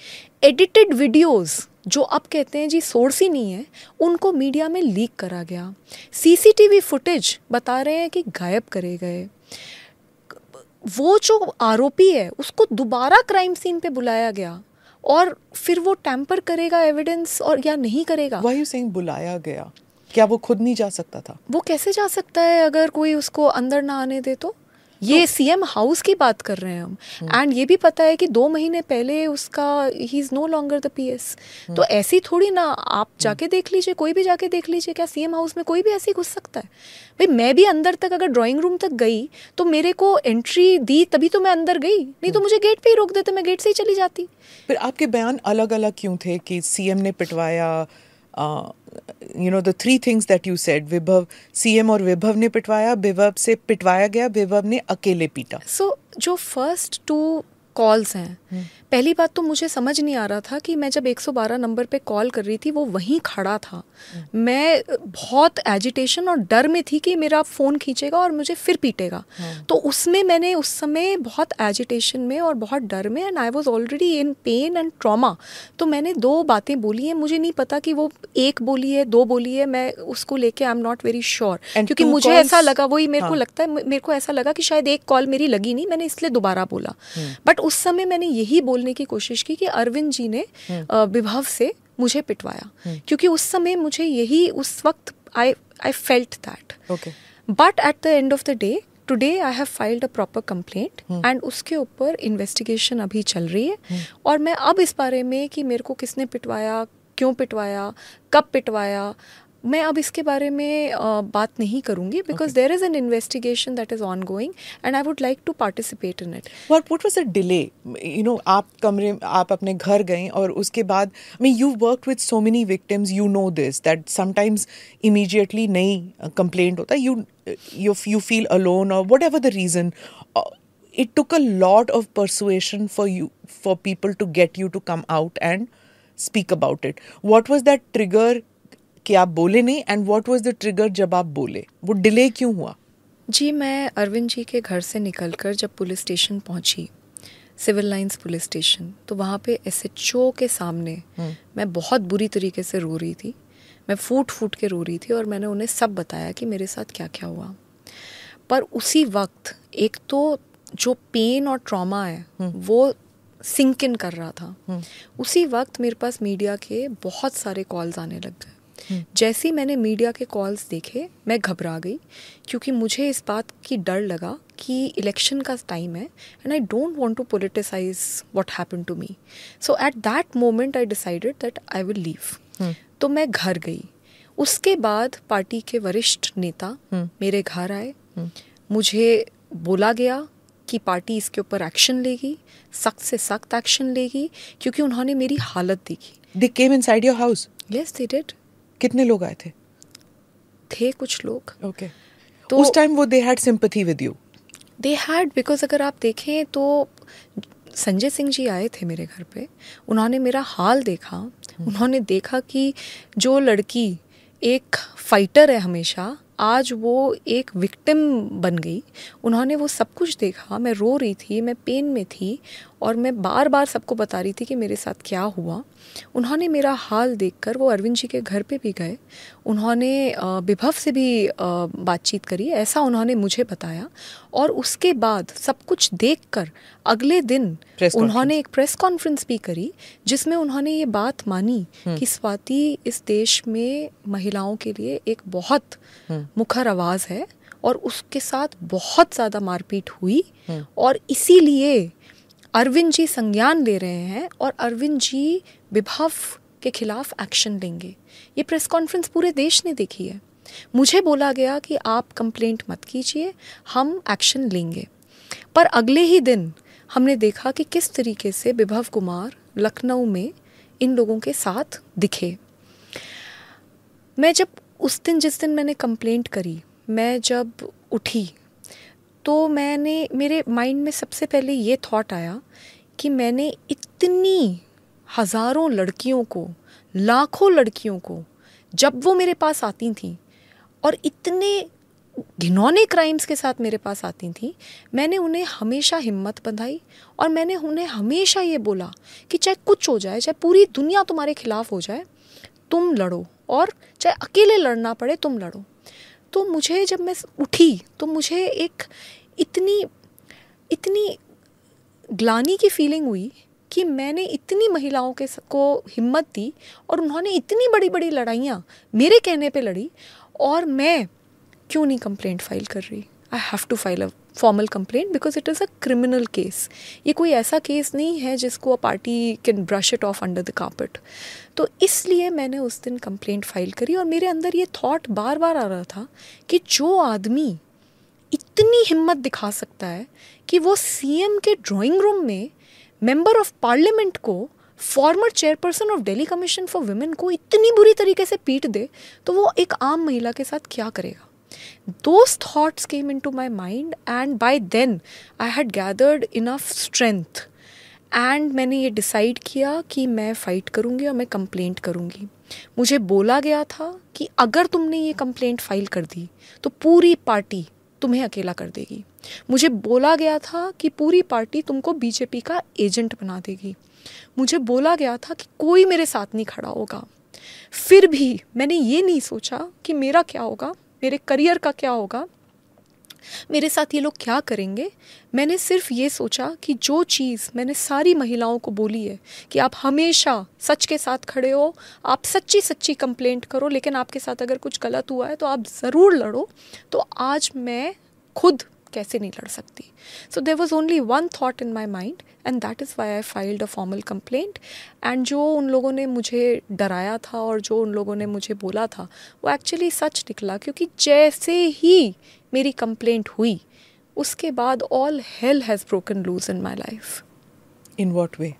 एडिटेड वीडियोस जो अब कहते हैं जी सोर्स ही नहीं है उनको मीडिया में लीक करा गया सीसीटीवी फुटेज बता रहे हैं कि गायब करे गए वो जो आरोपी है उसको दोबारा क्राइम सीन पे बुलाया गया और फिर वो टैंपर करेगा एविडेंस और या नहीं करेगा वही सिंह बुलाया गया क्या वो खुद नहीं जा सकता था वो कैसे जा सकता है अगर कोई उसको अंदर ना आने दे तो ये सीएम हाउस की बात कर रहे हैं हम एंड हम्म। ये भी पता है कि दो महीने पहले उसका ही is no longer the PS तो ऐसी थोड़ी ना आप जाके हम्म। देख लीजिए कोई भी जाके देख लीजिए क्या सीएम हाउस में कोई भी ऐसे घुस सकता है भाई मैं भी अंदर तक अगर ड्राइंग रूम तक गई तो मेरे को एंट्री दी तभी तो मैं अंदर गई नहीं तो हम्म। मुझे गेट पे ही रोक देते मैं गेट से ही चली जाती फिर आपके बयान अलग अलग क्यों थे कि सीएम ने पिटवाया you know the three things that you said Vibhav CM और विभव ने पिटवाया विभव से पिटवाया गया विभव ने अकेले पीटा सो so, जो फर्स्ट टू कॉल्स हैं हम्म। पहली बात तो मुझे समझ नहीं आ रहा था कि मैं जब 112 नंबर पे कॉल कर रही थी वो वहीं खड़ा था हम्म। मैं बहुत एजिटेशन और डर में थी कि मेरा फ़ोन खींचेगा और मुझे फिर पीटेगा हम्म। तो उसमें मैंने उस समय बहुत एजिटेशन में और बहुत डर में and I was already in pain and trauma तो मैंने दो बातें बोली हैं मुझे नहीं पता कि वो एक बोली है दो बोली है मैं उसको लेके I am not very sure क्योंकि मुझे calls, ऐसा लगा वही मेरे हाँ. को लगता है मेरे को ऐसा लगा कि शायद एक कॉल मेरी लगी नहीं मैंने इसलिए दोबारा बोला बट हम्म। उस समय मैंने यही बोला बोलने की कोशिश की कि अरविंद जी ने हम्म। विभव से मुझे पिटवाया हम्म। क्योंकि उस समय मुझे यही उस वक्त I I felt that but at the end of the day today I have filed a proper complaint and उसके ऊपर इन्वेस्टिगेशन अभी चल रही है हम्म। और मैं अब इस बारे में कि मेरे को किसने पिटवाया क्यों पिटवाया कब पिटवाया मैं अब इसके बारे में बात नहीं करूंगी because there is an investigation that is ongoing and I would like to participate in it और what was a delay you know आप कमरे आप अपने घर गए और उसके बाद मैं you work with so many victims you know this that sometimes immediately नहीं कंप्लेंट होता यू यू फील अलोन और whatever the reason it took a lot of persuasion for you for people to get you to come out and speak about it what was that trigger कि आप बोले नहीं and what was the trigger जब आप बोले वो डिले क्यों हुआ जी मैं अरविंद जी के घर से निकलकर जब पुलिस स्टेशन पहुंची सिविल लाइंस पुलिस स्टेशन तो वहाँ पे एस के सामने हम्म। मैं बहुत बुरी तरीके से रो रही थी मैं फूट फूट के रो रही थी और मैंने उन्हें सब बताया कि मेरे साथ क्या क्या हुआ पर उसी वक्त एक तो जो पेन और ट्रॉमा है हम्म। वो सिंक इन कर रहा था हम्म। उसी वक्त मेरे पास मीडिया के बहुत सारे कॉल्स आने लग गए हम्म। जैसे ही मैंने मीडिया के कॉल्स देखे मैं घबरा गई क्योंकि मुझे इस बात की डर लगा कि इलेक्शन का टाइम है and I don't want to politicise what happen to me so at that moment I decided that I will leave तो मैं घर गई उसके बाद पार्टी के वरिष्ठ नेता हम्म। मेरे घर आए हम्म। मुझे बोला गया कि पार्टी इसके ऊपर एक्शन लेगी सख्त से सख्त एक्शन लेगी क्योंकि उन्होंने मेरी हालत देखी they came inside your house yes they did कितने लोग आए थे थे कुछ लोग ओके तो उस टाइम वो they had sympathy with you they had because अगर आप देखें तो संजय सिंह जी आए थे मेरे घर पे उन्होंने मेरा हाल देखा hmm. उन्होंने देखा कि जो लड़की एक फाइटर है हमेशा आज वो एक विक्टिम बन गई उन्होंने वो सब कुछ देखा मैं रो रही थी मैं पेन में थी और मैं बार बार सबको बता रही थी कि मेरे साथ क्या हुआ उन्होंने मेरा हाल देखकर वो अरविंद जी के घर पे भी गए उन्होंने विभव से भी बातचीत करी ऐसा उन्होंने मुझे बताया और उसके बाद सब कुछ देखकर अगले दिन उन्होंने एक प्रेस कॉन्फ्रेंस भी करी जिसमें उन्होंने ये बात मानी हम्म। कि स्वाति इस देश में महिलाओं के लिए एक बहुत हम्म। मुखर आवाज़ है और उसके साथ बहुत ज़्यादा मारपीट हुई हम्म। और इसीलिए अरविंद जी संज्ञान ले रहे हैं और अरविंद जी विभव के खिलाफ एक्शन लेंगे ये प्रेस कॉन्फ्रेंस पूरे देश ने देखी है मुझे बोला गया कि आप कंप्लेंट मत कीजिए हम एक्शन लेंगे पर अगले ही दिन हमने देखा कि किस तरीके से विभव कुमार लखनऊ में इन लोगों के साथ दिखे मैं जब उस दिन जिस दिन मैंने कंप्लेंट करी मैं जब उठी तो मैंने मेरे माइंड में सबसे पहले ये थॉट आया कि मैंने इतनी हज़ारों लड़कियों को लाखों लड़कियों को जब वो मेरे पास आती थी और इतने घिनौने क्राइम्स के साथ मेरे पास आती थी मैंने उन्हें हमेशा हिम्मत बंधाई और मैंने उन्हें हमेशा ये बोला कि चाहे कुछ हो जाए चाहे पूरी दुनिया तुम्हारे खिलाफ हो जाए तुम लड़ो और चाहे अकेले लड़ना पड़े तुम लड़ो तो मुझे जब मैं उठी तो मुझे एक इतनी इतनी ग्लानी की फीलिंग हुई कि मैंने इतनी महिलाओं के को हिम्मत दी और उन्होंने इतनी बड़ी बड़ी लड़ाइयाँ मेरे कहने पे लड़ी और मैं क्यों नहीं कंप्लेंट फाइल कर रही I have to file a formal complaint because it is a criminal case ये कोई ऐसा केस नहीं है जिसको a party can brush it off under the carpet तो इसलिए मैंने उस दिन कंप्लेंट फाइल करी और मेरे अंदर ये थॉट बार बार आ रहा था कि जो आदमी इतनी हिम्मत दिखा सकता है कि वो सीएम के ड्राइंग रूम में मेंबर ऑफ पार्लियामेंट को former chairperson of Delhi commission for women को इतनी बुरी तरीके से पीट दे तो वो एक आम महिला के साथ क्या करेगा thoughts came in to my mind and by then I had gathered enough strength and मैंने ये डिसाइड किया कि मैं फ़ाइट करूँगी और मैं कंप्लेंट करूँगी मुझे बोला गया था कि अगर तुमने ये कंप्लेंट फाइल कर दी तो पूरी पार्टी तुम्हें अकेला कर देगी मुझे बोला गया था कि पूरी पार्टी तुमको बीजेपी का एजेंट बना देगी मुझे बोला गया था कि कोई मेरे साथ नहीं खड़ा होगा फिर भी मैंने ये नहीं सोचा कि मेरा क्या होगा मेरे करियर का क्या होगा मेरे साथ ये लोग क्या करेंगे मैंने सिर्फ ये सोचा कि जो चीज़ मैंने सारी महिलाओं को बोली है कि आप हमेशा सच के साथ खड़े हो आप सच्ची सच्ची कंप्लेंट करो लेकिन आपके साथ अगर कुछ गलत हुआ है तो आप ज़रूर लड़ो तो आज मैं खुद कैसे नहीं लड़ सकती so there was only one thought in my mind and that is why I filed a formal complaint and जो उन लोगों ने मुझे डराया था और जो उन लोगों ने मुझे बोला था वो एक्चुअली सच निकला क्योंकि जैसे ही मेरी कंप्लेंट हुई उसके बाद all hell has broken loose in my life in what way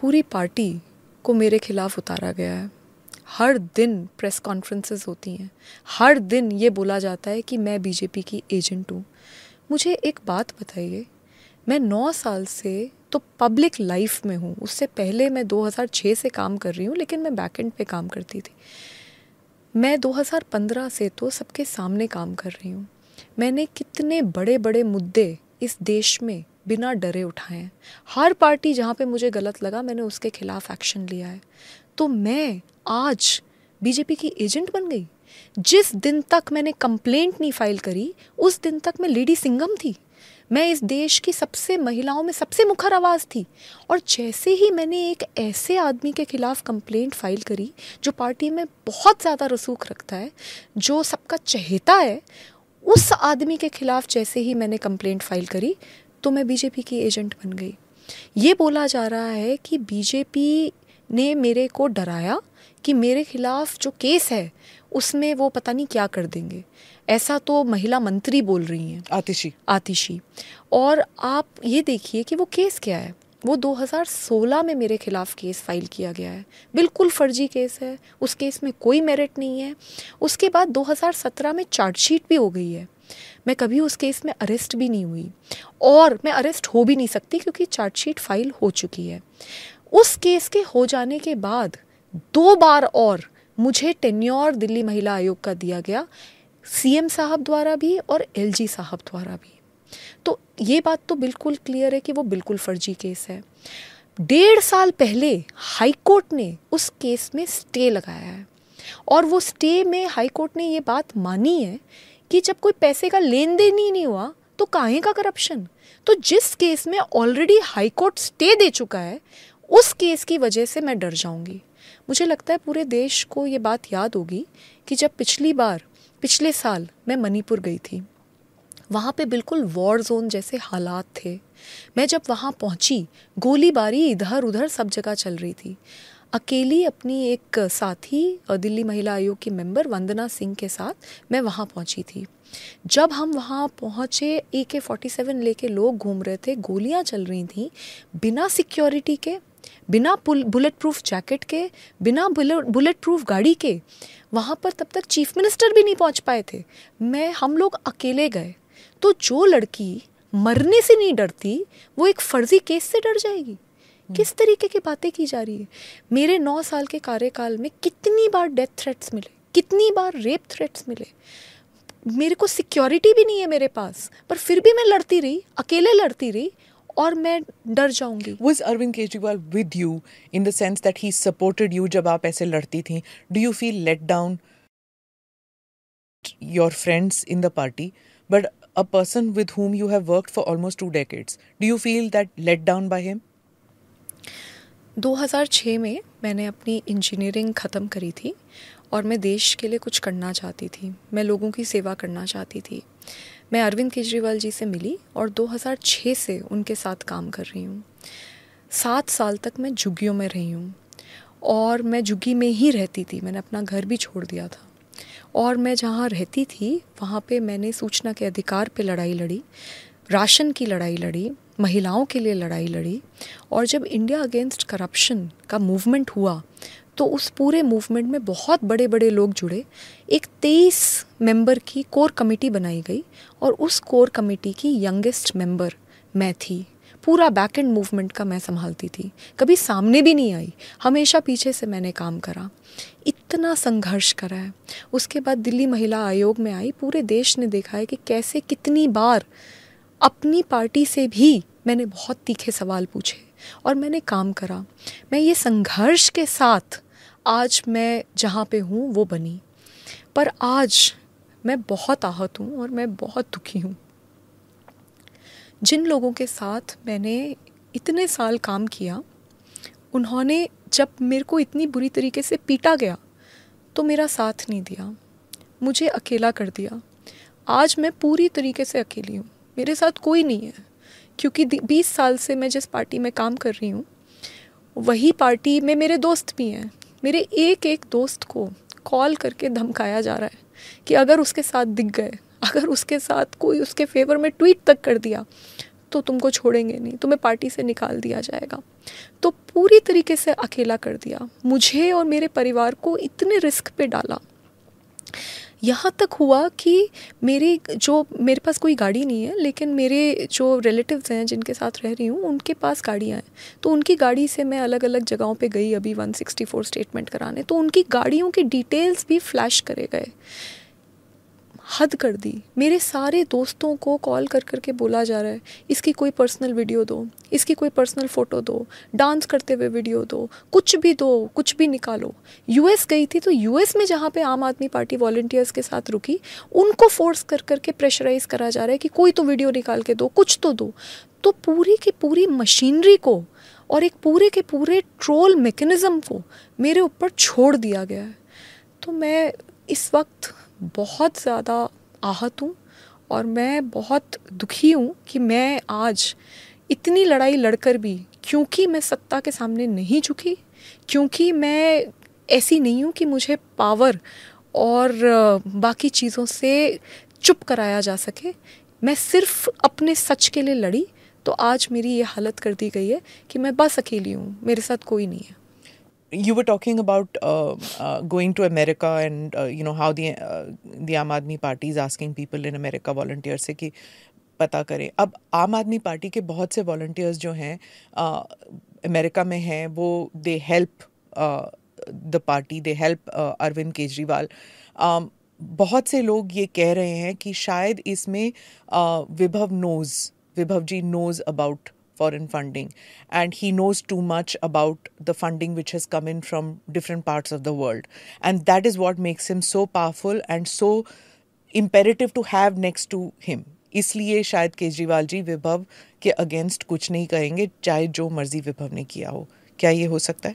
पूरी पार्टी को मेरे खिलाफ उतारा गया है हर दिन प्रेस कॉन्फ्रेंसेस होती हैं हर दिन ये बोला जाता है कि मैं बीजेपी की एजेंट हूँ मुझे एक बात बताइए मैं नौ साल से तो पब्लिक लाइफ में हूँ उससे पहले मैं 2006 से काम कर रही हूँ लेकिन मैं एंड पे काम करती थी मैं 2015 से तो सबके सामने काम कर रही हूँ मैंने कितने बड़े बड़े मुद्दे इस देश में बिना डरे उठाए हैं हर पार्टी जहाँ पे मुझे गलत लगा मैंने उसके खिलाफ एक्शन लिया है तो मैं आज बीजेपी की एजेंट बन गई जिस दिन तक मैंने कंप्लेंट नहीं फाइल करी उस दिन तक मैं लेडी सिंगम थी मैं इस देश की सबसे महिलाओं में सबसे मुखर आवाज़ थी और जैसे ही मैंने एक ऐसे आदमी के खिलाफ कंप्लेंट फाइल करी जो पार्टी में बहुत ज़्यादा रसूख रखता है जो सबका चहेता है उस आदमी के खिलाफ जैसे ही मैंने कंप्लेंट फाइल करी तो मैं बीजेपी की एजेंट बन गई ये बोला जा रहा है कि बीजेपी ने मेरे को डराया कि मेरे खिलाफ जो केस है उसमें वो पता नहीं क्या कर देंगे ऐसा तो महिला मंत्री बोल रही हैं आतिशी आतिशी और आप ये देखिए कि वो केस क्या है वो 2016 में मेरे खिलाफ केस फाइल किया गया है बिल्कुल फर्जी केस है उस केस में कोई मेरिट नहीं है उसके बाद 2017 में चार्जशीट भी हो गई है मैं कभी उस केस में अरेस्ट भी नहीं हुई और मैं अरेस्ट हो भी नहीं सकती क्योंकि चार्जशीट फाइल हो चुकी है उस केस के हो जाने के बाद दो बार और मुझे टेन्योर दिल्ली महिला आयोग का दिया गया सीएम साहब द्वारा भी और एलजी साहब द्वारा भी तो ये बात तो बिल्कुल क्लियर है कि वो बिल्कुल फर्जी केस है डेढ़ साल पहले हाईकोर्ट ने उस केस में स्टे लगाया है और वो स्टे में हाईकोर्ट ने ये बात मानी है कि जब कोई पैसे का लेन देन ही नहीं हुआ तो काहे का करप्शन तो जिस केस में ऑलरेडी हाईकोर्ट स्टे दे चुका है उस केस की वजह से मैं डर जाऊंगी मुझे लगता है पूरे देश को ये बात याद होगी कि जब पिछली बार पिछले साल मैं मणिपुर गई थी वहाँ पे बिल्कुल वॉर जोन जैसे हालात थे मैं जब वहाँ पहुँची गोलीबारी इधर उधर सब जगह चल रही थी अकेली अपनी एक साथी दिल्ली महिला आयोग की मेंबर वंदना सिंह के साथ मैं वहाँ पहुँची थी जब हम वहाँ पहुँचे ए के फोर्टी सेवन लेके लोग घूम रहे थे गोलियाँ चल रही थी बिना सिक्योरिटी के बिना बुलेट प्रूफ जैकेट के बिना बुलेट प्रूफ गाड़ी के वहाँ पर तब तक चीफ मिनिस्टर भी नहीं पहुँच पाए थे मैं हम लोग अकेले गए तो जो लड़की मरने से नहीं डरती वो एक फर्जी केस से डर जाएगी हम्म। किस तरीके की बातें की जा रही है मेरे नौ साल के कार्यकाल में कितनी बार डेथ थ्रेट्स मिले कितनी बार रेप थ्रेट्स मिले मेरे को सिक्योरिटी भी नहीं है मेरे पास पर फिर भी मैं लड़ती रही अकेले लड़ती रही और मैं डर जाऊंगी was Arvind Kejriwal with you in the sense that he supported you जब आप ऐसे लड़ती थी do you feel let down your friends in the party but a person with whom you have work for almost two decades. Do you feel that let down by him 2006 में मैंने अपनी इंजीनियरिंग ख़त्म करी थी और मैं देश के लिए कुछ करना चाहती थी मैं लोगों की सेवा करना चाहती थी मैं अरविंद केजरीवाल जी से मिली और 2006 से उनके साथ काम कर रही हूँ सात साल तक मैं झुग्गियों में रही हूँ और मैं झुग्गी में ही रहती थी मैंने अपना घर भी छोड़ दिया था और मैं जहाँ रहती थी वहाँ पे मैंने सूचना के अधिकार पे लड़ाई लड़ी राशन की लड़ाई लड़ी महिलाओं के लिए लड़ाई लड़ी और जब इंडिया अगेंस्ट करप्शन का मूवमेंट हुआ तो उस पूरे मूवमेंट में बहुत बड़े बड़े लोग जुड़े एक तेईस मेंबर की कोर कमेटी बनाई गई और उस कोर कमेटी की यंगेस्ट मेंबर मैं थी पूरा बैक एंड मूवमेंट का मैं संभालती थी कभी सामने भी नहीं आई हमेशा पीछे से मैंने काम करा इतना संघर्ष करा है उसके बाद दिल्ली महिला आयोग में आई पूरे देश ने देखा है कि कैसे कितनी बार अपनी पार्टी से भी मैंने बहुत तीखे सवाल पूछे और मैंने काम करा मैं ये संघर्ष के साथ आज मैं जहाँ पे हूँ वो बनी पर आज मैं बहुत आहत हूँ और मैं बहुत दुखी हूँ जिन लोगों के साथ मैंने इतने साल काम किया उन्होंने जब मेरे को इतनी बुरी तरीके से पीटा गया तो मेरा साथ नहीं दिया मुझे अकेला कर दिया आज मैं पूरी तरीके से अकेली हूँ मेरे साथ कोई नहीं है क्योंकि 20 साल से मैं जिस पार्टी में काम कर रही हूँ वही पार्टी में मेरे दोस्त भी हैं मेरे एक एक दोस्त को कॉल करके धमकाया जा रहा है कि अगर उसके साथ दिख गए अगर उसके साथ कोई उसके फेवर में ट्वीट तक कर दिया तो तुमको छोड़ेंगे नहीं तुम्हें पार्टी से निकाल दिया जाएगा तो पूरी तरीके से अकेला कर दिया मुझे और मेरे परिवार को इतने रिस्क पे डाला यहाँ तक हुआ कि मेरी जो मेरे पास कोई गाड़ी नहीं है लेकिन मेरे जो रिलेटिव्स हैं जिनके साथ रह रही हूँ उनके पास गाड़ियाँ हैं तो उनकी गाड़ी से मैं अलग अलग जगहों पे गई अभी 164 स्टेटमेंट कराने तो उनकी गाड़ियों की डिटेल्स भी फ्लैश करे गए हद कर दी मेरे सारे दोस्तों को कॉल कर करके बोला जा रहा है इसकी कोई पर्सनल वीडियो दो इसकी कोई पर्सनल फ़ोटो दो डांस करते हुए वीडियो दो कुछ भी दो कुछ भी निकालो यूएस गई थी तो यूएस में जहाँ पे आम आदमी पार्टी वॉल्टियर्स के साथ रुकी उनको फोर्स कर करके प्रेशराइज करा जा रहा है कि कोई तो वीडियो निकाल के दो कुछ तो दो तो पूरी की पूरी मशीनरी को और एक पूरे के पूरे ट्रोल मेकनिज़म को मेरे ऊपर छोड़ दिया गया है तो मैं इस वक्त बहुत ज़्यादा आहत हूँ और मैं बहुत दुखी हूँ कि मैं आज इतनी लड़ाई लड़कर भी क्योंकि मैं सत्ता के सामने नहीं झुकी क्योंकि मैं ऐसी नहीं हूँ कि मुझे पावर और बाकी चीज़ों से चुप कराया जा सके मैं सिर्फ अपने सच के लिए लड़ी तो आज मेरी ये हालत कर दी गई है कि मैं बस अकेली हूँ मेरे साथ कोई नहीं है you were talking about uh, uh, going to America and uh, you know how the uh, the Aam Aadmi Party is asking people in America volunteers से कि पता करें अब आम आदमी पार्टी के बहुत से volunteers जो हैं अमेरिका में हैं वो they help the party they help Arvind Kejriwal um, बहुत से लोग ये कह रहे हैं कि शायद इसमें Vibhav knows Vibhav ji knows about foreign funding and he knows too much about the funding which has come in from different parts of the world and that is what makes him so powerful and so imperative to have next to him इसलिए शायद केजरीवाल जी विभव के अगेंस्ट कुछ नहीं कहेंगे चाहे जो मर्जी विभव ने किया हो क्या ये हो सकता है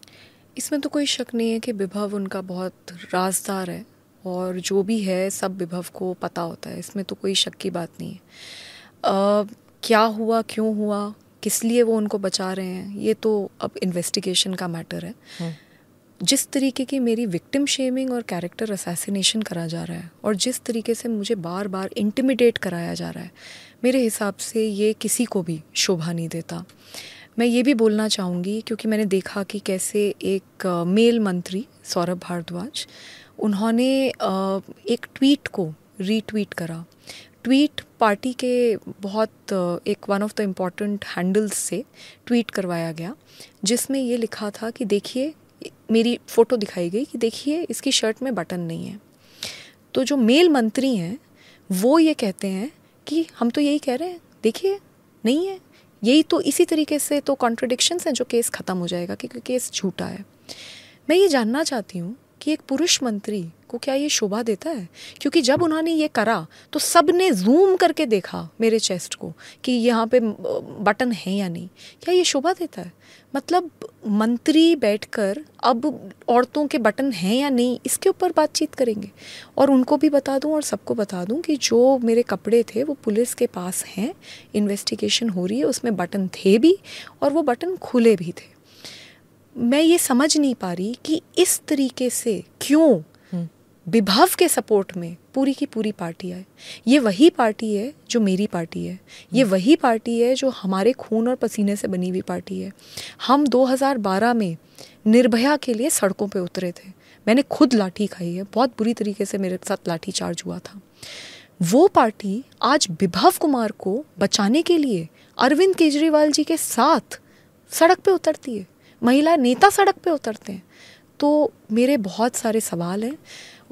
इसमें तो कोई शक नहीं है कि विभव उनका बहुत राजदार है और जो भी है सब विभव को पता होता है इसमें तो कोई शक की बात नहीं है आ, क्या हुआ क्यों हुआ किस लिए वो उनको बचा रहे हैं ये तो अब इन्वेस्टिगेशन का मैटर है हम्म। जिस तरीके की मेरी विक्टिम शेमिंग और कैरेक्टर असेसिनेशन करा जा रहा है और जिस तरीके से मुझे बार बार इंटिमिडेट कराया जा रहा है मेरे हिसाब से ये किसी को भी शोभा नहीं देता मैं ये भी बोलना चाहूँगी क्योंकि मैंने देखा कि कैसे एक मेल मंत्री सौरभ भारद्वाज उन्होंने एक ट्वीट को रीट्वीट करा ट्वीट पार्टी के बहुत एक one of the important handles से ट्वीट करवाया गया जिसमें ये लिखा था कि देखिए मेरी फ़ोटो दिखाई गई कि देखिए इसकी शर्ट में बटन नहीं है तो जो मेल मंत्री हैं वो ये कहते हैं कि हम तो यही कह रहे हैं देखिए नहीं है यही तो इसी तरीके से तो कॉन्ट्रडिक्शंस हैं जो केस ख़त्म हो जाएगा क्योंकि केस झूठा है मैं ये जानना चाहती हूँ कि एक पुरुष मंत्री को क्या ये शोभा देता है क्योंकि जब उन्होंने ये करा तो सब ने जूम करके देखा मेरे चेस्ट को कि यहाँ पे बटन है या नहीं क्या ये शोभा देता है मतलब मंत्री बैठकर अब औरतों के बटन हैं या नहीं इसके ऊपर बातचीत करेंगे और उनको भी बता दूं और सबको बता दूं कि जो मेरे कपड़े थे वो पुलिस के पास हैं इन्वेस्टिगेशन हो रही है उसमें बटन थे भी और वो बटन खुले भी थे मैं ये समझ नहीं पा रही कि इस तरीके से क्यों विभव के सपोर्ट में पूरी की पूरी पार्टी आए ये वही पार्टी है जो मेरी पार्टी है ये हम्म। वही पार्टी है जो हमारे खून और पसीने से बनी हुई पार्टी है हम 2012 में निर्भया के लिए सड़कों पे उतरे थे मैंने खुद लाठी खाई है बहुत बुरी तरीके से मेरे साथ लाठी चार्ज हुआ था वो पार्टी आज विभव कुमार को बचाने के लिए अरविंद केजरीवाल जी के साथ सड़क पे उतरती है महिला नेता सड़क पे उतरते हैं तो मेरे बहुत सारे सवाल हैं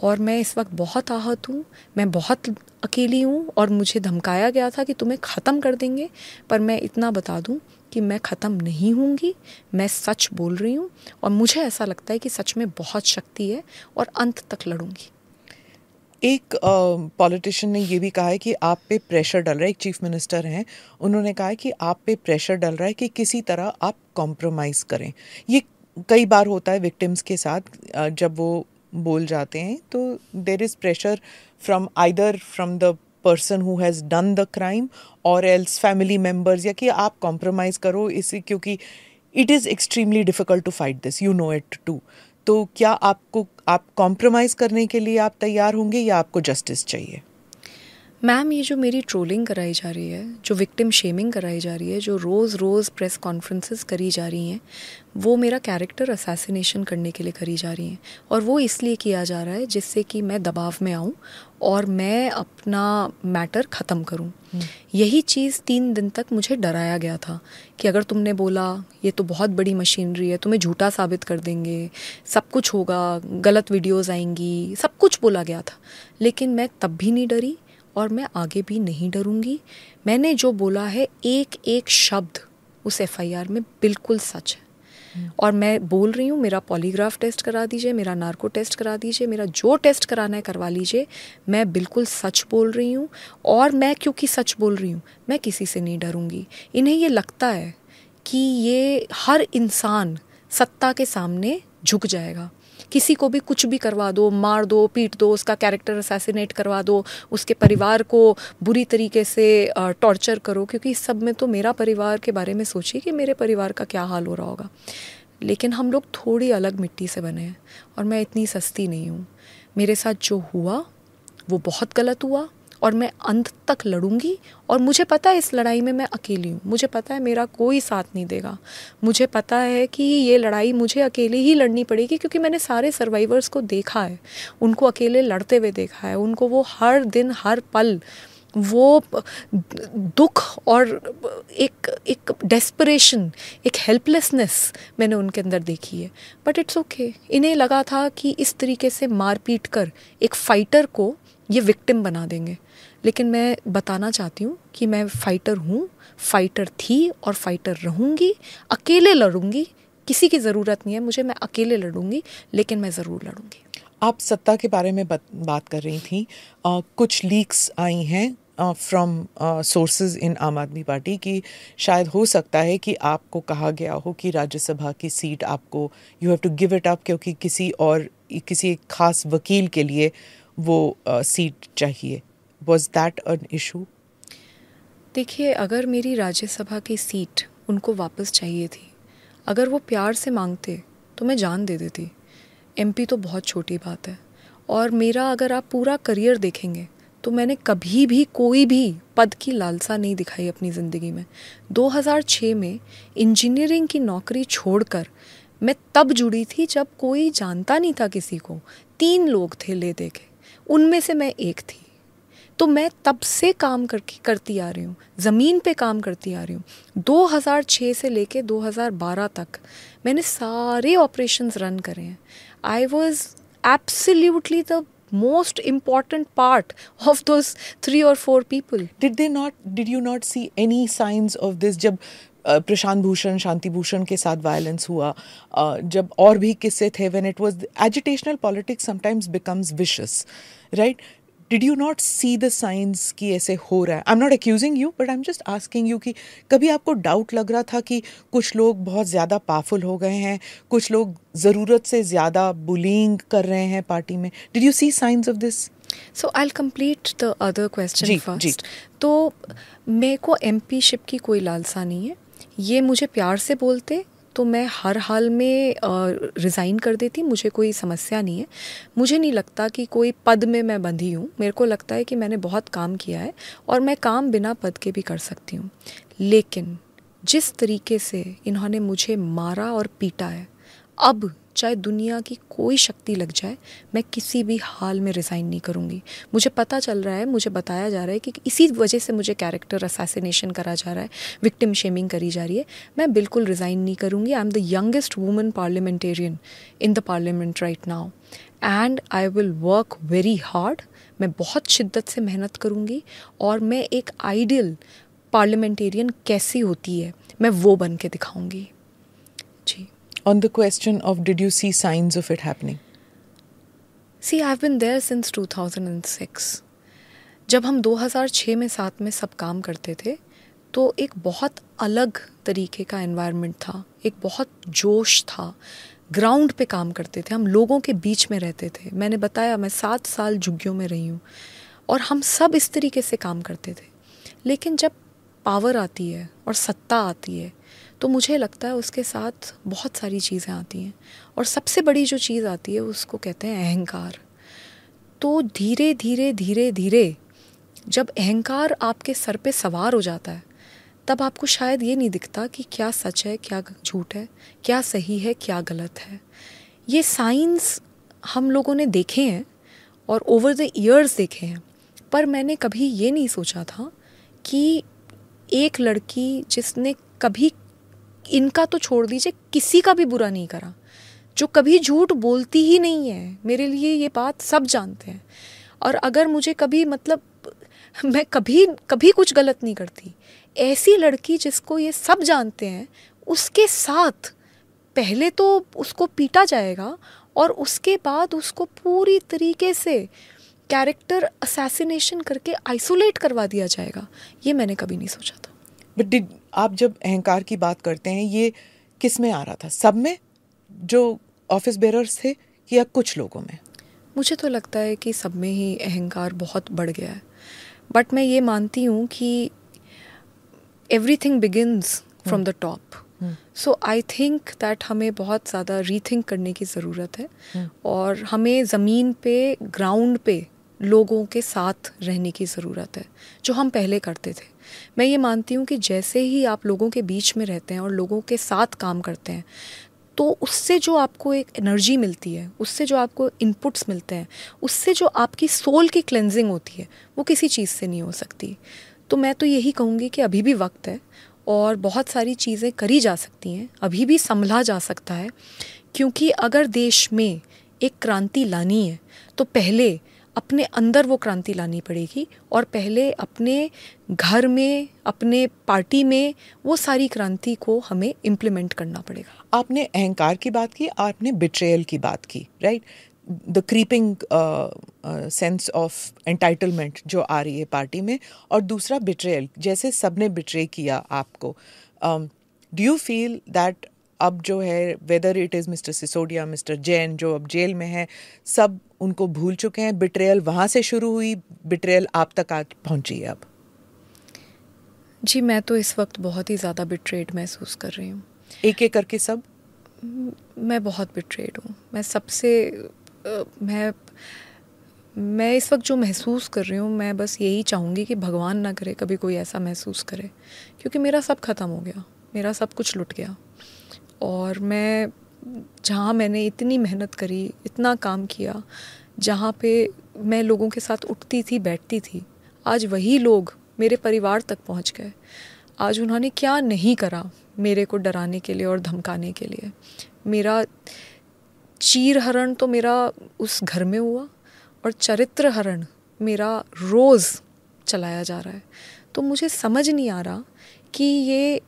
और मैं इस वक्त बहुत आहत हूँ मैं बहुत अकेली हूँ और मुझे धमकाया गया था कि तुम्हें ख़त्म कर देंगे पर मैं इतना बता दूँ कि मैं ख़त्म नहीं होंगी मैं सच बोल रही हूँ और मुझे ऐसा लगता है कि सच में बहुत शक्ति है और अंत तक लड़ूंगी एक पॉलिटिशियन ने ये भी कहा है कि आप पे प्रेशर डल रहा है एक चीफ मिनिस्टर हैं उन्होंने कहा है कि आप पे प्रेशर डल रहा है कि किसी तरह आप कॉम्प्रोमाइज़ करें ये कई बार होता है विक्टिम्स के साथ जब वो बोल जाते हैं तो there is pressure from either from the person who has done the crime और एल्स फैमिली मेम्बर्स या कि आप कॉम्प्रोमाइज़ करो इसी क्योंकि it is extremely difficult to fight this you know it to तो क्या आपको आप कॉम्प्रोमाइज़ करने के लिए आप तैयार होंगे या आपको जस्टिस चाहिए मैम ये जो मेरी ट्रोलिंग कराई जा रही है जो विक्टिम शेमिंग कराई जा रही है जो रोज़ रोज़ प्रेस कॉन्फ्रेंसेस करी जा रही हैं वो मेरा कैरेक्टर असासिनेशन करने के लिए करी जा रही हैं और वो इसलिए किया जा रहा है जिससे कि मैं दबाव में आऊँ और मैं अपना मैटर ख़त्म करूँ यही चीज़ तीन दिन तक मुझे डराया गया था कि अगर तुमने बोला ये तो बहुत बड़ी मशीनरी है तुम्हें झूठा साबित कर देंगे सब कुछ होगा गलत वीडियोज़ आएंगी सब कुछ बोला गया था लेकिन मैं तब भी नहीं डरी और मैं आगे भी नहीं डरूंगी मैंने जो बोला है एक एक शब्द उस एफ में बिल्कुल सच है हम्म। और मैं बोल रही हूँ मेरा पॉलीग्राफ टेस्ट करा दीजिए मेरा नार्को टेस्ट करा दीजिए मेरा जो टेस्ट कराना है करवा लीजिए मैं बिल्कुल सच बोल रही हूँ और मैं क्योंकि सच बोल रही हूँ मैं किसी से नहीं डरूंगी इन्हें ये लगता है कि ये हर इंसान सत्ता के सामने झुक जाएगा किसी को भी कुछ भी करवा दो मार दो पीट दो उसका कैरेक्टर असैसिनेट करवा दो उसके परिवार को बुरी तरीके से टॉर्चर करो क्योंकि इस सब में तो मेरा परिवार के बारे में सोचिए कि मेरे परिवार का क्या हाल हो रहा होगा लेकिन हम लोग थोड़ी अलग मिट्टी से बने हैं और मैं इतनी सस्ती नहीं हूँ मेरे साथ जो हुआ वो बहुत गलत हुआ और मैं अंत तक लड़ूंगी और मुझे पता है इस लड़ाई में मैं अकेली हूँ मुझे पता है मेरा कोई साथ नहीं देगा मुझे पता है कि ये लड़ाई मुझे अकेले ही लड़नी पड़ेगी क्योंकि मैंने सारे सर्वाइवर्स को देखा है उनको अकेले लड़ते हुए देखा है उनको वो हर दिन हर पल वो दुख और एक एक डेस्परेशन एक हेल्पलेसनेस मैंने उनके अंदर देखी है बट इट्स ओके इन्हें लगा था कि इस तरीके से मारपीट कर एक फाइटर को ये विक्टिम बना देंगे लेकिन मैं बताना चाहती हूँ कि मैं फाइटर हूँ फाइटर थी और फाइटर रहूँगी अकेले लड़ूँगी किसी की ज़रूरत नहीं है मुझे मैं अकेले लड़ूँगी लेकिन मैं ज़रूर लड़ूँगी आप सत्ता के बारे में बात कर रही थी आ, कुछ लीक्स आई हैं फ्रॉम सोर्सेज इन आम आदमी पार्टी कि शायद हो सकता है कि आपको कहा गया हो कि राज्यसभा की सीट आपको you have to give it up क्योंकि किसी और किसी एक खास वकील के लिए वो uh, सीट चाहिए वॉज दैट अन इशू देखिए अगर मेरी राज्यसभा की सीट उनको वापस चाहिए थी अगर वो प्यार से मांगते तो मैं जान दे देती एमपी तो बहुत छोटी बात है और मेरा अगर आप पूरा करियर देखेंगे तो मैंने कभी भी कोई भी पद की लालसा नहीं दिखाई अपनी ज़िंदगी में 2006 में इंजीनियरिंग की नौकरी छोड़कर मैं तब जुड़ी थी जब कोई जानता नहीं था किसी को तीन लोग थे ले देखे उनमें से मैं एक थी तो मैं तब से काम करके करती आ रही हूँ ज़मीन पे काम करती आ रही हूँ 2006 से लेके 2012 तक मैंने सारे ऑपरेशन रन करे हैं I was absolutely the most important part of those three और four people did they not did you not see any signs of this जब प्रशांत भूषण शांति भूषण के साथ वायलेंस हुआ जब और भी किस्से थे when it was agitational politics sometimes becomes vicious right did you not see the signs कि ऐसे हो रहा है I am not accusing you but I am just asking you कि कभी आपको डाउट लग रहा था कि कुछ लोग बहुत ज़्यादा पावरफुल हो गए हैं कुछ लोग ज़रूरत से ज़्यादा बुलिंग कर रहे हैं पार्टी में did you see signs of this so I complete the other question first तो मेरे को एम शिप की कोई लालसा नहीं है ये मुझे प्यार से बोलते तो मैं हर हाल में रिज़ाइन कर देती मुझे कोई समस्या नहीं है मुझे नहीं लगता कि कोई पद में मैं बंधी हूँ मेरे को लगता है कि मैंने बहुत काम किया है और मैं काम बिना पद के भी कर सकती हूँ लेकिन जिस तरीके से इन्होंने मुझे मारा और पीटा है अब चाहे दुनिया की कोई शक्ति लग जाए मैं किसी भी हाल में रिज़ाइन नहीं करूँगी मुझे पता चल रहा है मुझे बताया जा रहा है कि इसी वजह से मुझे कैरेक्टर असासिनेशन करा जा रहा है विक्टिम शेमिंग करी जा रही है मैं बिल्कुल रिज़ाइन नहीं करूँगी I am the youngest woman parliamentarian in the parliament right now and I will work very hard मैं बहुत शिद्दत से मेहनत करूँगी और मैं एक आइडियल पार्लियामेंटेरियन कैसी होती है मैं वो बन के दिखाऊँगी on the question of did you see signs of it happening? See, I've been there since 2006. जब हम 2006 में साथ में सब काम करते थे तो एक बहुत अलग तरीके का एनवायरनमेंट था एक बहुत जोश था ग्राउंड पे काम करते थे हम लोगों के बीच में रहते थे मैंने बताया मैं सात साल झुग्गियों में रही हूँ और हम सब इस तरीके से काम करते थे लेकिन जब पावर आती है और सत्ता आती है तो मुझे लगता है उसके साथ बहुत सारी चीज़ें आती हैं और सबसे बड़ी जो चीज़ आती है उसको कहते हैं अहंकार तो धीरे धीरे धीरे धीरे जब अहंकार आपके सर पे सवार हो जाता है तब आपको शायद ये नहीं दिखता कि क्या सच है क्या झूठ है क्या सही है क्या गलत है ये साइंस हम लोगों ने देखे हैं और ओवर द ईयर्स देखे हैं पर मैंने कभी ये नहीं सोचा था कि एक लड़की जिसने कभी इनका तो छोड़ दीजिए किसी का भी बुरा नहीं करा जो कभी झूठ बोलती ही नहीं है मेरे लिए ये बात सब जानते हैं और अगर मुझे कभी मतलब मैं कभी कभी कुछ गलत नहीं करती ऐसी लड़की जिसको ये सब जानते हैं उसके साथ पहले तो उसको पीटा जाएगा और उसके बाद उसको पूरी तरीके से कैरेक्टर असैसिनेशन करके आइसोलेट करवा दिया जाएगा ये मैंने कभी नहीं सोचा था बट डिड आप जब अहंकार की बात करते हैं ये किस में आ रहा था सब में जो ऑफिस बेरर्स थे या कुछ लोगों में मुझे तो लगता है कि सब में ही अहंकार बहुत बढ़ गया है बट मैं ये मानती हूँ कि everything begins from the top so I think that हमें बहुत ज़्यादा रीथिंक करने की ज़रूरत है हम्म। और हमें ज़मीन पे ग्राउंड पे लोगों के साथ रहने की ज़रूरत है जो हम पहले करते थे मैं ये मानती हूँ कि जैसे ही आप लोगों के बीच में रहते हैं और लोगों के साथ काम करते हैं तो उससे जो आपको एक एनर्जी मिलती है उससे जो आपको इनपुट्स मिलते हैं उससे जो आपकी सोल की क्लेंजिंग होती है वो किसी चीज़ से नहीं हो सकती तो मैं तो यही कहूँगी कि अभी भी वक्त है और बहुत सारी चीज़ें करी जा सकती हैं अभी भी संभला जा सकता है क्योंकि अगर देश में एक क्रांति लानी है तो पहले अपने अंदर वो क्रांति लानी पड़ेगी और पहले अपने घर में अपने पार्टी में वो सारी क्रांति को हमें इम्प्लीमेंट करना पड़ेगा आपने अहंकार की बात की आपने बिट्रेयल की बात की right the creeping sense of entitlement जो आ रही है पार्टी में और दूसरा बिट्रेयल जैसे सबने बिट्रे किया आपको डू यू फील दैट अब जो है whether it is mister Sisodia mister Jain जो अब जेल में है सब उनको भूल चुके हैं बिट्रेयल वहाँ से शुरू हुई बिट्रेयल आप तक आज पहुँची है अब जी मैं तो इस वक्त बहुत ही ज़्यादा बिट्रेड महसूस कर रही हूँ एक एक करके सब मैं बहुत बिट्रेड हूँ मैं सबसे मैं मैं इस वक्त जो महसूस कर रही हूँ मैं बस यही चाहूँगी कि भगवान ना करे कभी कोई ऐसा महसूस करे क्योंकि मेरा सब ख़त्म हो गया मेरा सब कुछ लुट गया और मैं जहाँ मैंने इतनी मेहनत करी इतना काम किया जहाँ पे मैं लोगों के साथ उठती थी बैठती थी आज वही लोग मेरे परिवार तक पहुँच गए आज उन्होंने क्या नहीं करा मेरे को डराने के लिए और धमकाने के लिए मेरा चीर हरण तो मेरा उस घर में हुआ और चरित्र हरण मेरा रोज़ चलाया जा रहा है तो मुझे समझ नहीं आ रहा कि ये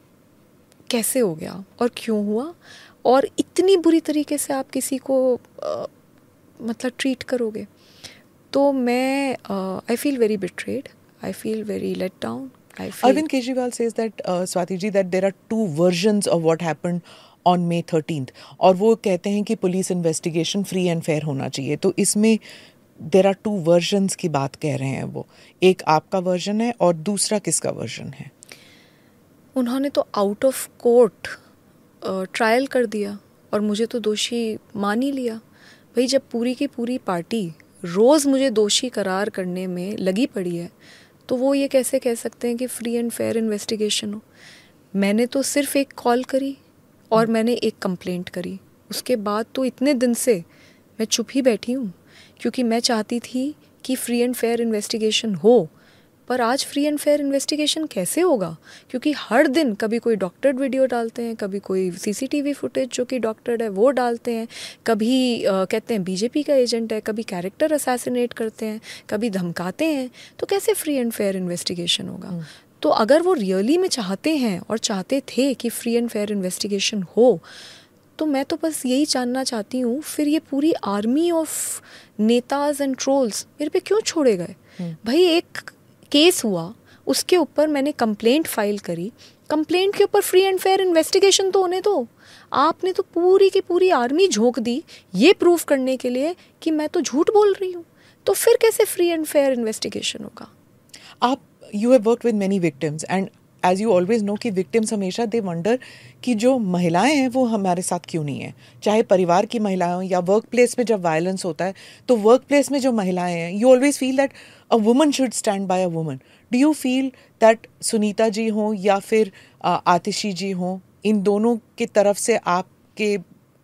कैसे हो गया और क्यों हुआ और इतनी बुरी तरीके से आप किसी को आ, मतलब ट्रीट करोगे तो मैं I feel very betrayed I feel very let down Arvind Kejriwal says that Swati ji that there are two version of what happen on May thirteen और वो कहते हैं कि police investigation free and fair होना चाहिए तो इसमें देर आर टू वर्जन्स की बात कह रहे हैं वो एक आपका वर्जन है और दूसरा किसका वर्जन है उन्होंने तो आउट ऑफ कोर्ट ट्रायल कर दिया और मुझे तो दोषी मान ही लिया भाई जब पूरी की पूरी पार्टी रोज़ मुझे दोषी करार करने में लगी पड़ी है तो वो ये कैसे कह सकते हैं कि फ्री एंड फेयर इन्वेस्टिगेशन हो मैंने तो सिर्फ एक कॉल करी और मैंने एक कंप्लेंट करी उसके बाद तो इतने दिन से मैं चुप ही बैठी हूँ क्योंकि मैं चाहती थी कि फ्री एंड फेयर इन्वेस्टिगेशन हो पर आज फ्री एंड फेयर इन्वेस्टिगेशन कैसे होगा क्योंकि हर दिन कभी कोई डॉक्टर्ड वीडियो डालते हैं कभी कोई सीसीटीवी फुटेज जो कि डॉक्टर्ड है वो डालते हैं कभी आ, कहते हैं बीजेपी का एजेंट है कभी कैरेक्टर असासिनेट करते हैं कभी धमकाते हैं तो कैसे फ्री एंड फेयर इन्वेस्टिगेशन होगा हम्म। तो अगर वो रियली में चाहते हैं और चाहते थे कि फ्री एंड फेयर इन्वेस्टिगेशन हो तो मैं तो बस यही जानना चाहती हूँ फिर ये पूरी army of netas and trolls मेरे पे क्यों छोड़े गए हम्म। भाई एक केस हुआ उसके ऊपर मैंने कंप्लेंट फाइल करी कंप्लेंट के ऊपर फ्री एंड फेयर इन्वेस्टिगेशन तो होने दो आपने तो पूरी की पूरी आर्मी झोंक दी ये प्रूव करने के लिए कि मैं तो झूठ बोल रही हूँ तो फिर कैसे फ्री एंड फेयर इन्वेस्टिगेशन होगा आप you have work with many victims and as you always know कि विक्टिम्स हमेशा दे वंडर कि जो महिलाएं हैं वो हमारे साथ क्यों नहीं है चाहे परिवार की महिलाएं हों या वर्क प्लेस में जब वायलेंस होता है तो वर्क प्लेस में जो महिलाएं हैं you always feel that a woman should stand by a woman do you feel that Sunita ji हों या फिर आतिशी जी हों इन दोनों की तरफ से आपके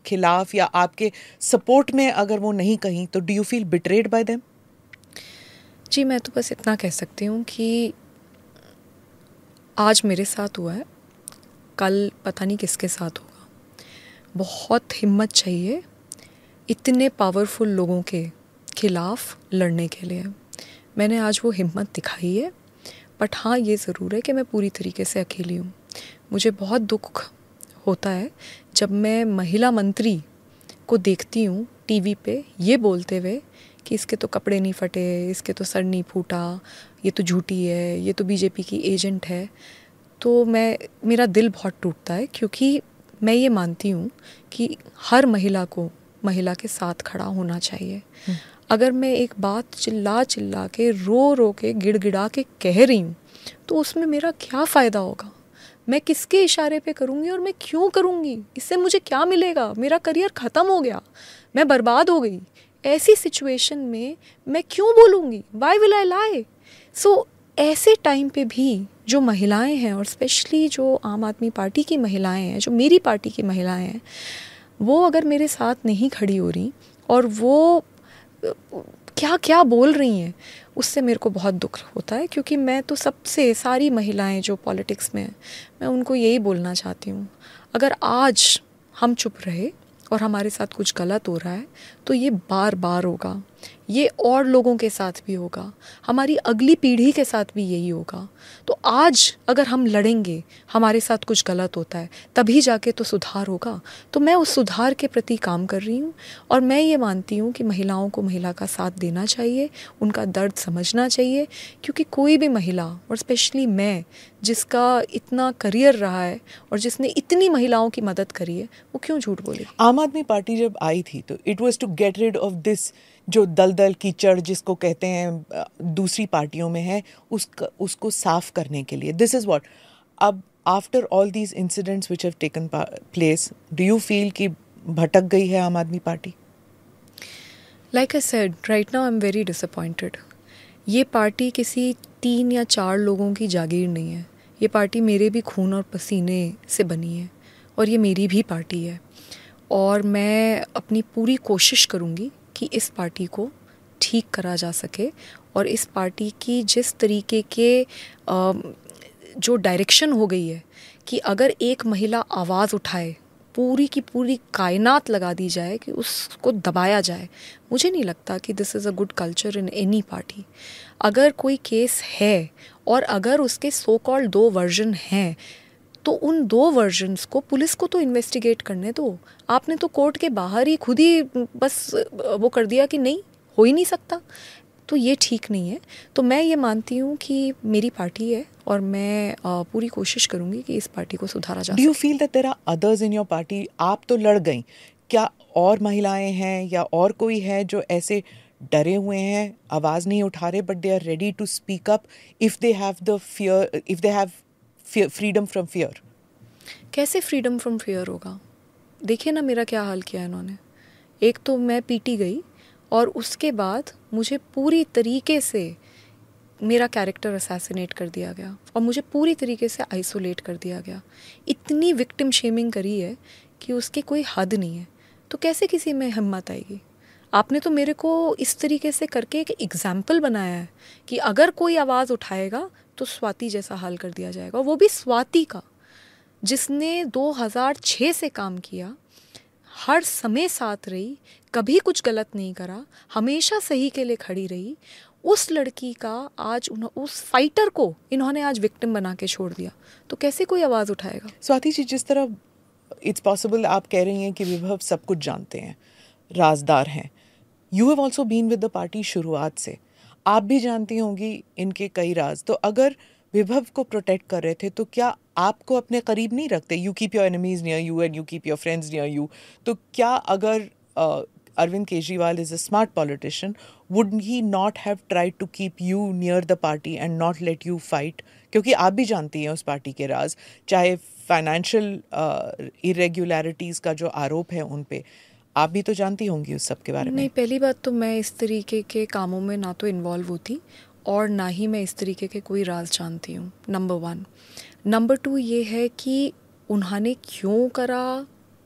खिलाफ या आपके सपोर्ट में अगर वो नहीं कहीं तो do you feel betrayed by them जी मैं तो बस इतना कह सकती हूँ कि आज मेरे साथ हुआ है कल पता नहीं किसके साथ होगा बहुत हिम्मत चाहिए इतने पावरफुल लोगों के खिलाफ लड़ने के लिए मैंने आज वो हिम्मत दिखाई है बट हाँ ये ज़रूर है कि मैं पूरी तरीके से अकेली हूँ मुझे बहुत दुख होता है जब मैं महिला मंत्री को देखती हूँ टीवी पे ये बोलते हुए कि इसके तो कपड़े नहीं फटे इसके तो सर नहीं फूटा ये तो झूठी है ये तो बीजेपी की एजेंट है तो मैं मेरा दिल बहुत टूटता है क्योंकि मैं ये मानती हूँ कि हर महिला को महिला के साथ खड़ा होना चाहिए हम्म। अगर मैं एक बात चिल्ला चिल्ला के रो रो के गिड़गिड़ा के कह रही हूँ तो उसमें मेरा क्या फ़ायदा होगा मैं किसके इशारे पे करूँगी और मैं क्यों करूँगी इससे मुझे क्या मिलेगा मेरा करियर ख़त्म हो गया मैं बर्बाद हो गई ऐसी सिचुएशन में मैं क्यों बोलूँगी वाई विल आई लाई सो ऐसे टाइम पे भी जो महिलाएं हैं और स्पेशली जो आम आदमी पार्टी की महिलाएं हैं जो मेरी पार्टी की महिलाएं हैं वो अगर मेरे साथ नहीं खड़ी हो रही और वो क्या क्या बोल रही हैं उससे मेरे को बहुत दुख होता है क्योंकि मैं तो सबसे सारी महिलाएं जो पॉलिटिक्स में हैं मैं उनको यही बोलना चाहती हूँ अगर आज हम चुप रहे और हमारे साथ कुछ गलत हो रहा है तो ये बार बार होगा ये और लोगों के साथ भी होगा हमारी अगली पीढ़ी के साथ भी यही होगा तो आज अगर हम लड़ेंगे हमारे साथ कुछ गलत होता है तभी जाके तो सुधार होगा तो मैं उस सुधार के प्रति काम कर रही हूँ और मैं ये मानती हूँ कि महिलाओं को महिला का साथ देना चाहिए उनका दर्द समझना चाहिए क्योंकि कोई भी महिला और स्पेशली मैं जिसका इतना करियर रहा है और जिसने इतनी महिलाओं की मदद करी है वो क्यों झूठ बोले आम आदमी पार्टी जब आई थी तो it was to get rid of this जो दलदल कीचड़ जिसको कहते हैं दूसरी पार्टियों में है उस उसको साफ करने के लिए दिस इज़ वॉट अब after all these incidents which have taken place do you feel कि भटक गई है Aam Aadmi party like I said right now I am very disappointed ये पार्टी किसी तीन या चार लोगों की जागीर नहीं है ये पार्टी मेरे भी खून और पसीने से बनी है और ये मेरी भी पार्टी है और मैं अपनी पूरी कोशिश करूँगी कि इस पार्टी को ठीक करा जा सके और इस पार्टी की जिस तरीके के जो डायरेक्शन हो गई है कि अगर एक महिला आवाज़ उठाए पूरी की पूरी कायनात लगा दी जाए कि उसको दबाया जाए मुझे नहीं लगता कि this is a good culture in any party अगर कोई केस है और अगर उसके सो कॉल्ड दो वर्जन हैं तो उन दो वर्जन्स को पुलिस को तो इन्वेस्टिगेट करने दो आपने तो कोर्ट के बाहर ही खुद ही बस वो कर दिया कि नहीं हो ही नहीं सकता तो ये ठीक नहीं है तो मैं ये मानती हूँ कि मेरी पार्टी है और मैं पूरी कोशिश करूँगी कि इस पार्टी को सुधारा जाए you feel that there are others in your party आप तो लड़ गई क्या और महिलाएं हैं या और कोई है जो ऐसे डरे हुए हैं आवाज़ नहीं उठा रहे but they are ready to speak up if they have the fear if they have fear freedom from fear कैसे फ्रीडम फ्रॉम फियर होगा देखिए ना मेरा क्या हाल किया इन्होंने एक तो मैं पीटी गई और उसके बाद मुझे पूरी तरीके से मेरा कैरेक्टर असैसिनेट कर दिया गया और मुझे पूरी तरीके से आइसोलेट कर दिया गया इतनी विक्टिम शेमिंग करी है कि उसकी कोई हद नहीं है तो कैसे किसी में हिम्मत आएगी आपने तो मेरे को इस तरीके से करके एक एग्ज़ाम्पल बनाया है कि अगर कोई आवाज़ उठाएगा तो स्वाति जैसा हाल कर दिया जाएगा वो भी स्वाति का जिसने 2006 से काम किया हर समय साथ रही कभी कुछ गलत नहीं करा हमेशा सही के लिए खड़ी रही उस लड़की का आज उस फाइटर को इन्होंने आज विक्टिम बना के छोड़ दिया तो कैसे कोई आवाज़ उठाएगा स्वाति जी जिस तरह इट्स पॉसिबल आप कह रही हैं कि विभव सब कुछ जानते हैं राजदार हैं you have also been with the party शुरुआत से आप भी जानती होंगी इनके कई राज तो अगर विभव को प्रोटेक्ट कर रहे थे तो क्या आपको अपने करीब नहीं रखते you keep your enemies near you and you keep your friends near you तो क्या अगर Arvind Kejriwal is a smart politician would he not have tried to keep you near the party and not let you fight क्योंकि आप भी जानती हैं उस पार्टी के राज चाहे फाइनेंशियल इरेगुलरिटीज़ का जो आरोप है उन पर आप भी तो जानती होंगी उस सब के बारे में नहीं पहली बात तो मैं इस तरीके के कामों में ना तो इन्वॉल्व होती और ना ही मैं इस तरीके के कोई राज जानती हूँ नंबर वन नंबर टू ये है कि उन्होंने क्यों करा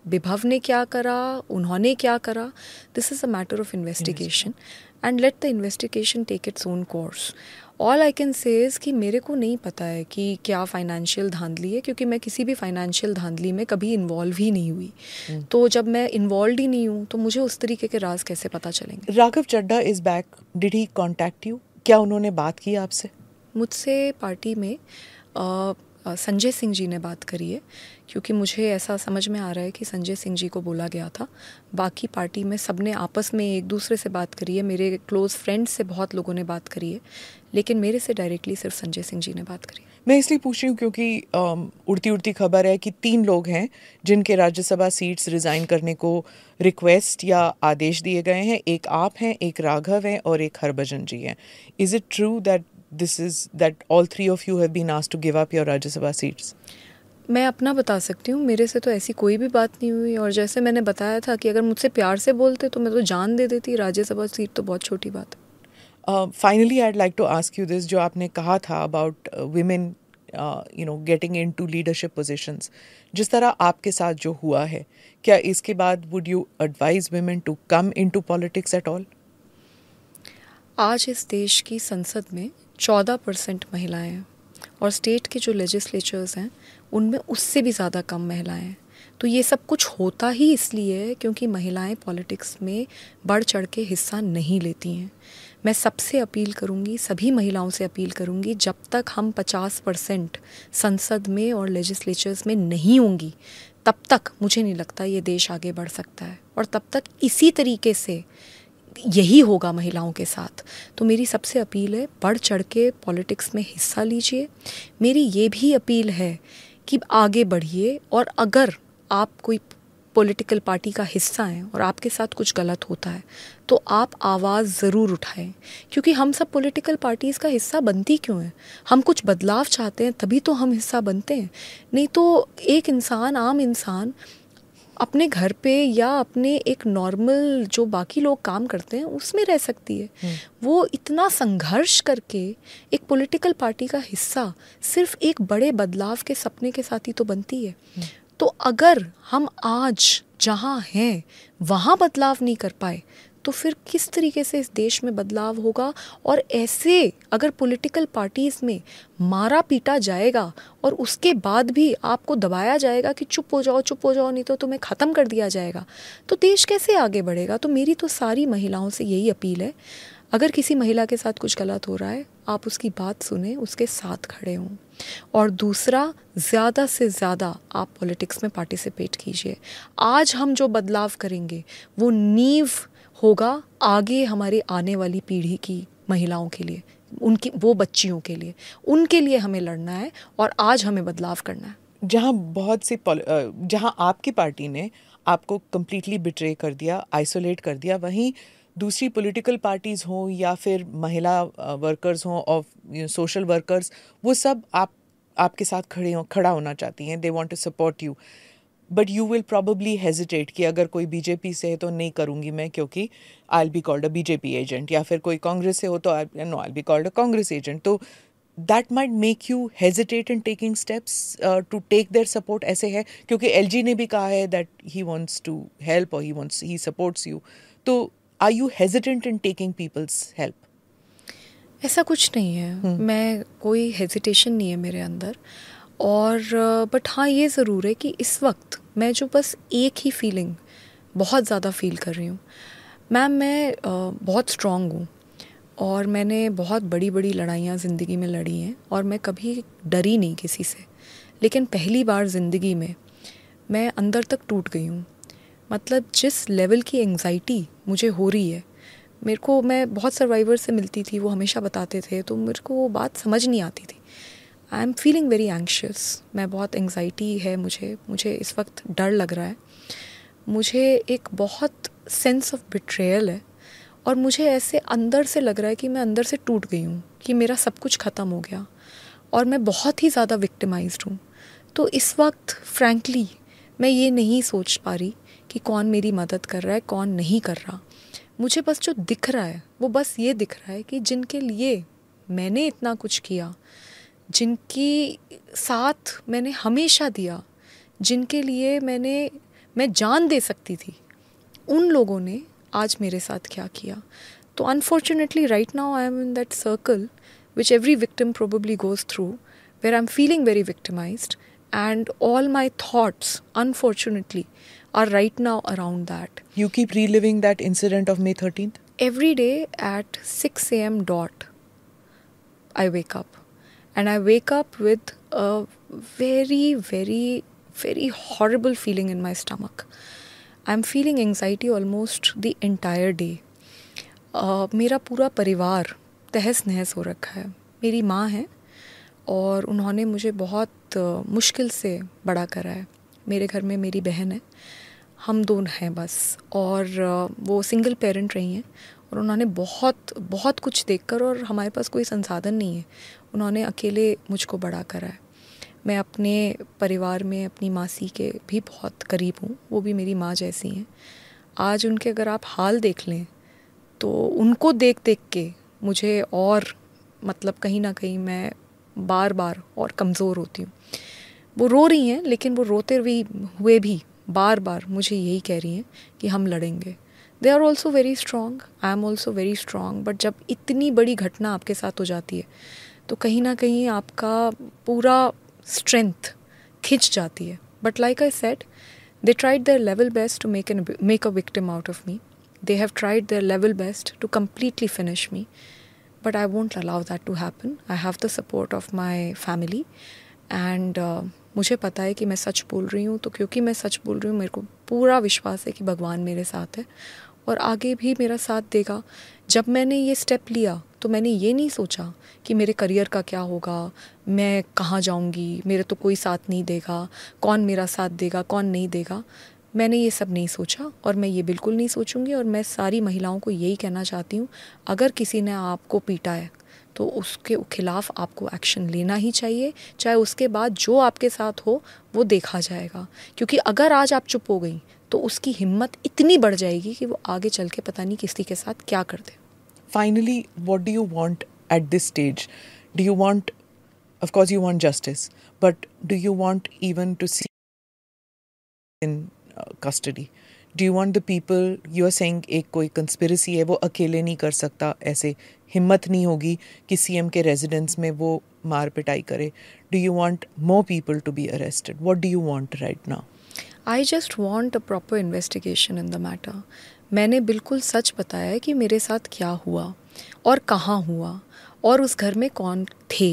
विभव ने क्या करा उन्होंने क्या करा this is a matter of investigation and let the investigation take its own course all I can say कि मेरे को नहीं पता है कि क्या फाइनेंशियल धांधली है क्योंकि मैं किसी भी फाइनेंशियल धांधली में कभी इन्वॉल्व ही नहीं हुई hmm. तो जब मैं इन्वॉल्व ही नहीं हूँ तो मुझे उस तरीके के राज कैसे पता चलेंगे Raghav Chadha is back did he contact you क्या उन्होंने बात की आपसे मुझसे पार्टी में आ, संजय सिंह जी ने बात करी है क्योंकि मुझे ऐसा समझ में आ रहा है कि संजय सिंह जी को बोला गया था बाकी पार्टी में सब ने आपस में एक दूसरे से बात करी है मेरे क्लोज़ फ्रेंड्स से बहुत लोगों ने बात करी है लेकिन मेरे से डायरेक्टली सिर्फ संजय सिंह जी ने बात करी मैं इसलिए पूछ रही हूँ क्योंकि उड़ती उड़ती खबर है कि तीन लोग हैं जिनके राज्यसभा सीट्स रिज़ाइन करने को रिक्वेस्ट या आदेश दिए गए हैं एक आप हैं एक राघव हैं और एक हरभजन जी हैं is it true that this is that all three of you have been asked to give up your Rajya Sabha seats मैं अपना बता सकती हूँ मेरे से तो ऐसी कोई भी बात नहीं हुई और जैसे मैंने बताया था कि अगर मुझसे प्यार से बोलते तो मैं तो जान दे देती राज्यसभा सीट तो बहुत छोटी बात है finally I like to ask you this जो आपने कहा था about women you know getting into leadership positions जिस तरह आपके साथ जो हुआ है क्या इसके बाद would you advise women to come into politics at all आज इस देश की संसद में चौदह परसेंट महिलाएँ हैं और स्टेट के जो लेजिस्लेचर्स हैं उनमें उससे भी ज़्यादा कम महिलाएँ हैं तो ये सब कुछ होता ही इसलिए है क्योंकि महिलाएं पॉलिटिक्स में बढ़ चढ़ के हिस्सा नहीं लेती हैं मैं सबसे अपील करूंगी सभी महिलाओं से अपील करूंगी जब तक हम 50 परसेंट संसद में और लेजिस्लेचर्स में नहीं होंगी तब तक मुझे नहीं लगता ये देश आगे बढ़ सकता है और तब तक इसी तरीके से यही होगा महिलाओं के साथ तो मेरी सबसे अपील है बढ़ चढ़ के पॉलिटिक्स में हिस्सा लीजिए मेरी ये भी अपील है कि आगे बढ़िए और अगर आप कोई पॉलिटिकल पार्टी का हिस्सा हैं और आपके साथ कुछ गलत होता है तो आप आवाज़ ज़रूर उठाएं क्योंकि हम सब पॉलिटिकल पार्टीज़ का हिस्सा बनती क्यों हैं हम कुछ बदलाव चाहते हैं तभी तो हम हिस्सा बनते हैं नहीं तो एक इंसान आम इंसान अपने घर पे या अपने एक नॉर्मल जो बाकी लोग काम करते हैं उसमें रह सकती है हम्म। वो इतना संघर्ष करके एक पॉलिटिकल पार्टी का हिस्सा सिर्फ एक बड़े बदलाव के सपने के साथ ही तो बनती है हम्म। तो अगर हम आज जहाँ हैं वहाँ बदलाव नहीं कर पाए तो फिर किस तरीके से इस देश में बदलाव होगा और ऐसे अगर पॉलिटिकल पार्टीज़ में मारा पीटा जाएगा और उसके बाद भी आपको दबाया जाएगा कि चुप हो जाओ चुप हो जाओ नहीं तो तुम्हें ख़त्म कर दिया जाएगा तो देश कैसे आगे बढ़ेगा तो मेरी तो सारी महिलाओं से यही अपील है अगर किसी महिला के साथ कुछ गलत हो रहा है आप उसकी बात सुने उसके साथ खड़े हों और दूसरा ज़्यादा से ज़्यादा आप पॉलिटिक्स में पार्टिसिपेट कीजिए आज हम जो बदलाव करेंगे वो नींव होगा आगे हमारी आने वाली पीढ़ी की महिलाओं के लिए उनकी वो बच्चियों के लिए उनके लिए हमें लड़ना है और आज हमें बदलाव करना है जहाँ बहुत सी जहाँ आपकी पार्टी ने आपको कम्प्लीटली बिट्रे कर दिया आइसोलेट कर दिया वहीं दूसरी पॉलिटिकल पार्टीज़ हों या फिर महिला वर्कर्स हों और सोशल वर्कर्स वो सब आप आपके साथ खड़े हों खड़ा होना चाहती हैं they want to support you but you will probably hesitate कि अगर कोई बीजेपी से है तो नहीं करूँगी मैं क्योंकि I'll be called a BJP agent या फिर कोई कांग्रेस से हो तो no I be called a Congress agent तो that might make you hesitate in taking steps to take their support ऐसे है क्योंकि एल जी ने भी कहा है that he wants to help और he wants he supports you तो are you hesitant in taking people's help ऐसा कुछ नहीं है hmm. मैं कोई हेजिटेशन नहीं है मेरे अंदर और बट uh, हाँ ये ज़रूर है कि इस वक्त मैं जो बस एक ही फीलिंग बहुत ज़्यादा फील कर रही हूँ मैम मैं uh, बहुत स्ट्रांग हूँ और मैंने बहुत बड़ी बड़ी लड़ाइयाँ ज़िंदगी में लड़ी हैं और मैं कभी डरी नहीं किसी से लेकिन पहली बार ज़िंदगी में मैं अंदर तक टूट गई हूँ मतलब जिस लेवल की एंगजाइटी मुझे हो रही है मेरे को मैं बहुत सर्वाइवर से मिलती थी वो हमेशा बताते थे तो मेरे को वो बात समझ नहीं आती थी I am feeling very anxious मैं बहुत एंग्ज़ाइटी है मुझे मुझे इस वक्त डर लग रहा है मुझे एक बहुत सेंस ऑफ बिट्रेयल है और मुझे ऐसे अंदर से लग रहा है कि मैं अंदर से टूट गई हूँ कि मेरा सब कुछ ख़त्म हो गया और मैं बहुत ही ज़्यादा विक्टिमाइज हूँ तो इस वक्त फ्रैंकली मैं ये नहीं सोच पा रही कि कौन मेरी मदद कर रहा है कौन नहीं कर रहा मुझे बस जो दिख रहा है वो बस ये दिख रहा है कि जिनके लिए मैंने इतना कुछ किया जिनकी साथ मैंने हमेशा दिया जिनके लिए मैंने मैं जान दे सकती थी उन लोगों ने आज मेरे साथ क्या किया तो unfortunately right now I am in that circle which every victim probably goes through where I am feeling very victimize and all my thoughts unfortunately are right now around that. You keep reliving that incident of May 13th? Every day at 6 a.m. dot, I wake up. And I wake up with a very, very, very horrible feeling in my stomach. I'm feeling anxiety almost the entire day. Uh, मेरा पूरा परिवार तहस नहस हो रखा है मेरी माँ है और उन्होंने मुझे बहुत मुश्किल से बड़ा करा है मेरे घर में मेरी बहन है हम दो हैं बस और वो सिंगल पेरेंट रही हैं और उन्होंने बहुत बहुत कुछ देखकर और हमारे पास कोई संसाधन नहीं है उन्होंने अकेले मुझको बड़ा करा है मैं अपने परिवार में अपनी मासी के भी बहुत करीब हूँ वो भी मेरी माँ जैसी हैं आज उनके अगर आप हाल देख लें तो उनको देख देख के मुझे और मतलब कहीं ना कहीं मैं बार बार और कमज़ोर होती हूँ वो रो रही हैं लेकिन वो रोते हुए हुए भी बार बार मुझे यही कह रही हैं कि हम लड़ेंगे they are also very strong I am also very strong but जब इतनी बड़ी घटना आपके साथ हो जाती है तो कहीं ना कहीं आपका पूरा स्ट्रेंथ खिंच जाती है but like I said they tried their level best to make an make a victim out of me they have tried their level best to completely finish me but I won't allow that to happen I have the support of my family and मुझे पता है कि मैं सच बोल रही हूँ तो क्योंकि मैं सच बोल रही हूँ मेरे को पूरा विश्वास है कि भगवान मेरे साथ है और आगे भी मेरा साथ देगा जब मैंने ये स्टेप लिया तो मैंने ये नहीं सोचा कि मेरे करियर का क्या होगा मैं कहाँ जाऊँगी मेरे तो कोई साथ नहीं देगा कौन मेरा साथ देगा कौन नहीं देगा मैंने ये सब नहीं सोचा और मैं ये बिल्कुल नहीं सोचूंगी और मैं सारी महिलाओं को यही कहना चाहती हूँ अगर किसी ने आपको पीटा है तो उसके खिलाफ आपको एक्शन लेना ही चाहिए चाहे उसके बाद जो आपके साथ हो वो देखा जाएगा क्योंकि अगर आज आप चुप हो गई तो उसकी हिम्मत इतनी बढ़ जाएगी कि वो आगे चल के पता नहीं किसी के साथ क्या कर दे finally what do you want at this stage do you want of course you want justice but do you want even to see in custody do you want the people you are saying एक कोई कंस्पिरसी है वो अकेले नहीं कर सकता ऐसे हिम्मत नहीं होगी कि सीएम के रेजिडेंस में वो मार पिटाई करे do you want more people to be arrested what do you want right now I just want a proper investigation in the matter मैंने बिल्कुल सच बताया है कि मेरे साथ क्या हुआ और कहाँ हुआ और उस घर में कौन थे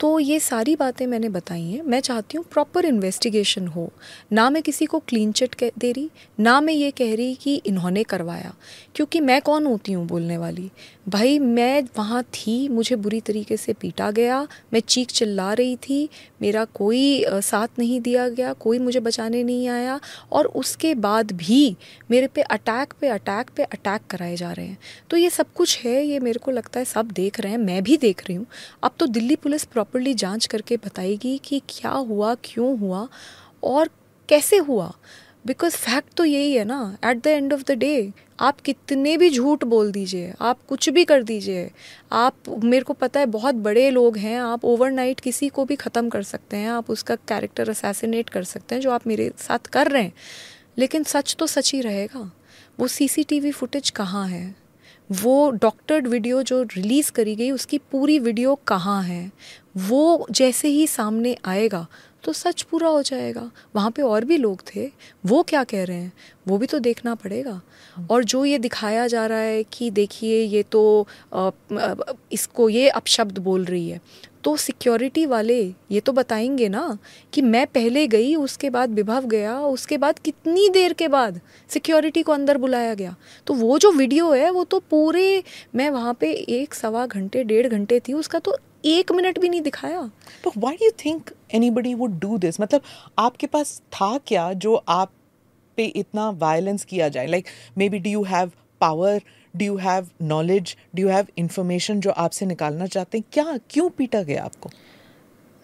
तो ये सारी बातें मैंने बताई हैं मैं चाहती हूँ प्रॉपर इन्वेस्टिगेशन हो ना मैं किसी को क्लीन चिट दे रही ना मैं ये कह रही कि इन्होंने करवाया क्योंकि मैं कौन होती हूँ बोलने वाली भाई मैं वहाँ थी मुझे बुरी तरीके से पीटा गया मैं चीख चिल्ला रही थी मेरा कोई साथ नहीं दिया गया कोई मुझे बचाने नहीं आया और उसके बाद भी मेरे पे अटैक पे अटैक पे अटैक कराए जा रहे हैं तो ये सब कुछ है ये मेरे को लगता है सब देख रहे हैं मैं भी देख रही हूँ अब तो दिल्ली पुलिस प्रॉपर प्रॉपरली जांच करके बताएगी कि क्या हुआ क्यों हुआ और कैसे हुआ बिकॉज फैक्ट तो यही है ना at the end of the day आप कितने भी झूठ बोल दीजिए आप कुछ भी कर दीजिए आप मेरे को पता है बहुत बड़े लोग हैं आप ओवरनाइट किसी को भी ख़त्म कर सकते हैं आप उसका कैरेक्टर असैसिनेट कर सकते हैं जो आप मेरे साथ कर रहे हैं लेकिन सच तो सच ही रहेगा वो सीसीटीवी फुटेज कहाँ है वो डॉक्टर्ड वीडियो जो रिलीज़ करी गई उसकी पूरी वीडियो कहाँ है वो जैसे ही सामने आएगा तो सच पूरा हो जाएगा वहाँ पे और भी लोग थे वो क्या कह रहे हैं वो भी तो देखना पड़ेगा और जो ये दिखाया जा रहा है कि देखिए ये तो आ, इसको ये अपशब्द बोल रही है तो सिक्योरिटी वाले ये तो बताएंगे ना कि मैं पहले गई उसके बाद विभव गया उसके बाद कितनी देर के बाद सिक्योरिटी को अंदर बुलाया गया तो वो जो वीडियो है वो तो पूरे मैं वहाँ पे एक सवा घंटे डेढ़ घंटे थी उसका तो एक मिनट भी नहीं दिखाया तो why do think anybody would do this मतलब आपके पास था क्या जो आप पे इतना वायलेंस किया जाए like maybe do you have power do you have knowledge do you have information जो आपसे निकालना चाहते हैं क्या क्यों पीटा गया आपको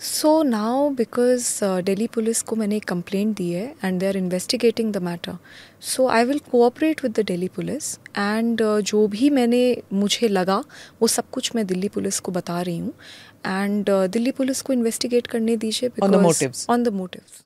so now because Delhi police को मैंने एक कंप्लेंट दी है and they are investigating the matter so I will cooperate with the Delhi police and जो भी मैंने मुझे लगा वो सब कुछ मैं दिल्ली पुलिस को बता रही हूँ एंड दिल्ली पुलिस को इन्वेस्टिगेट करने दीजिए ऑन द मोटिव्स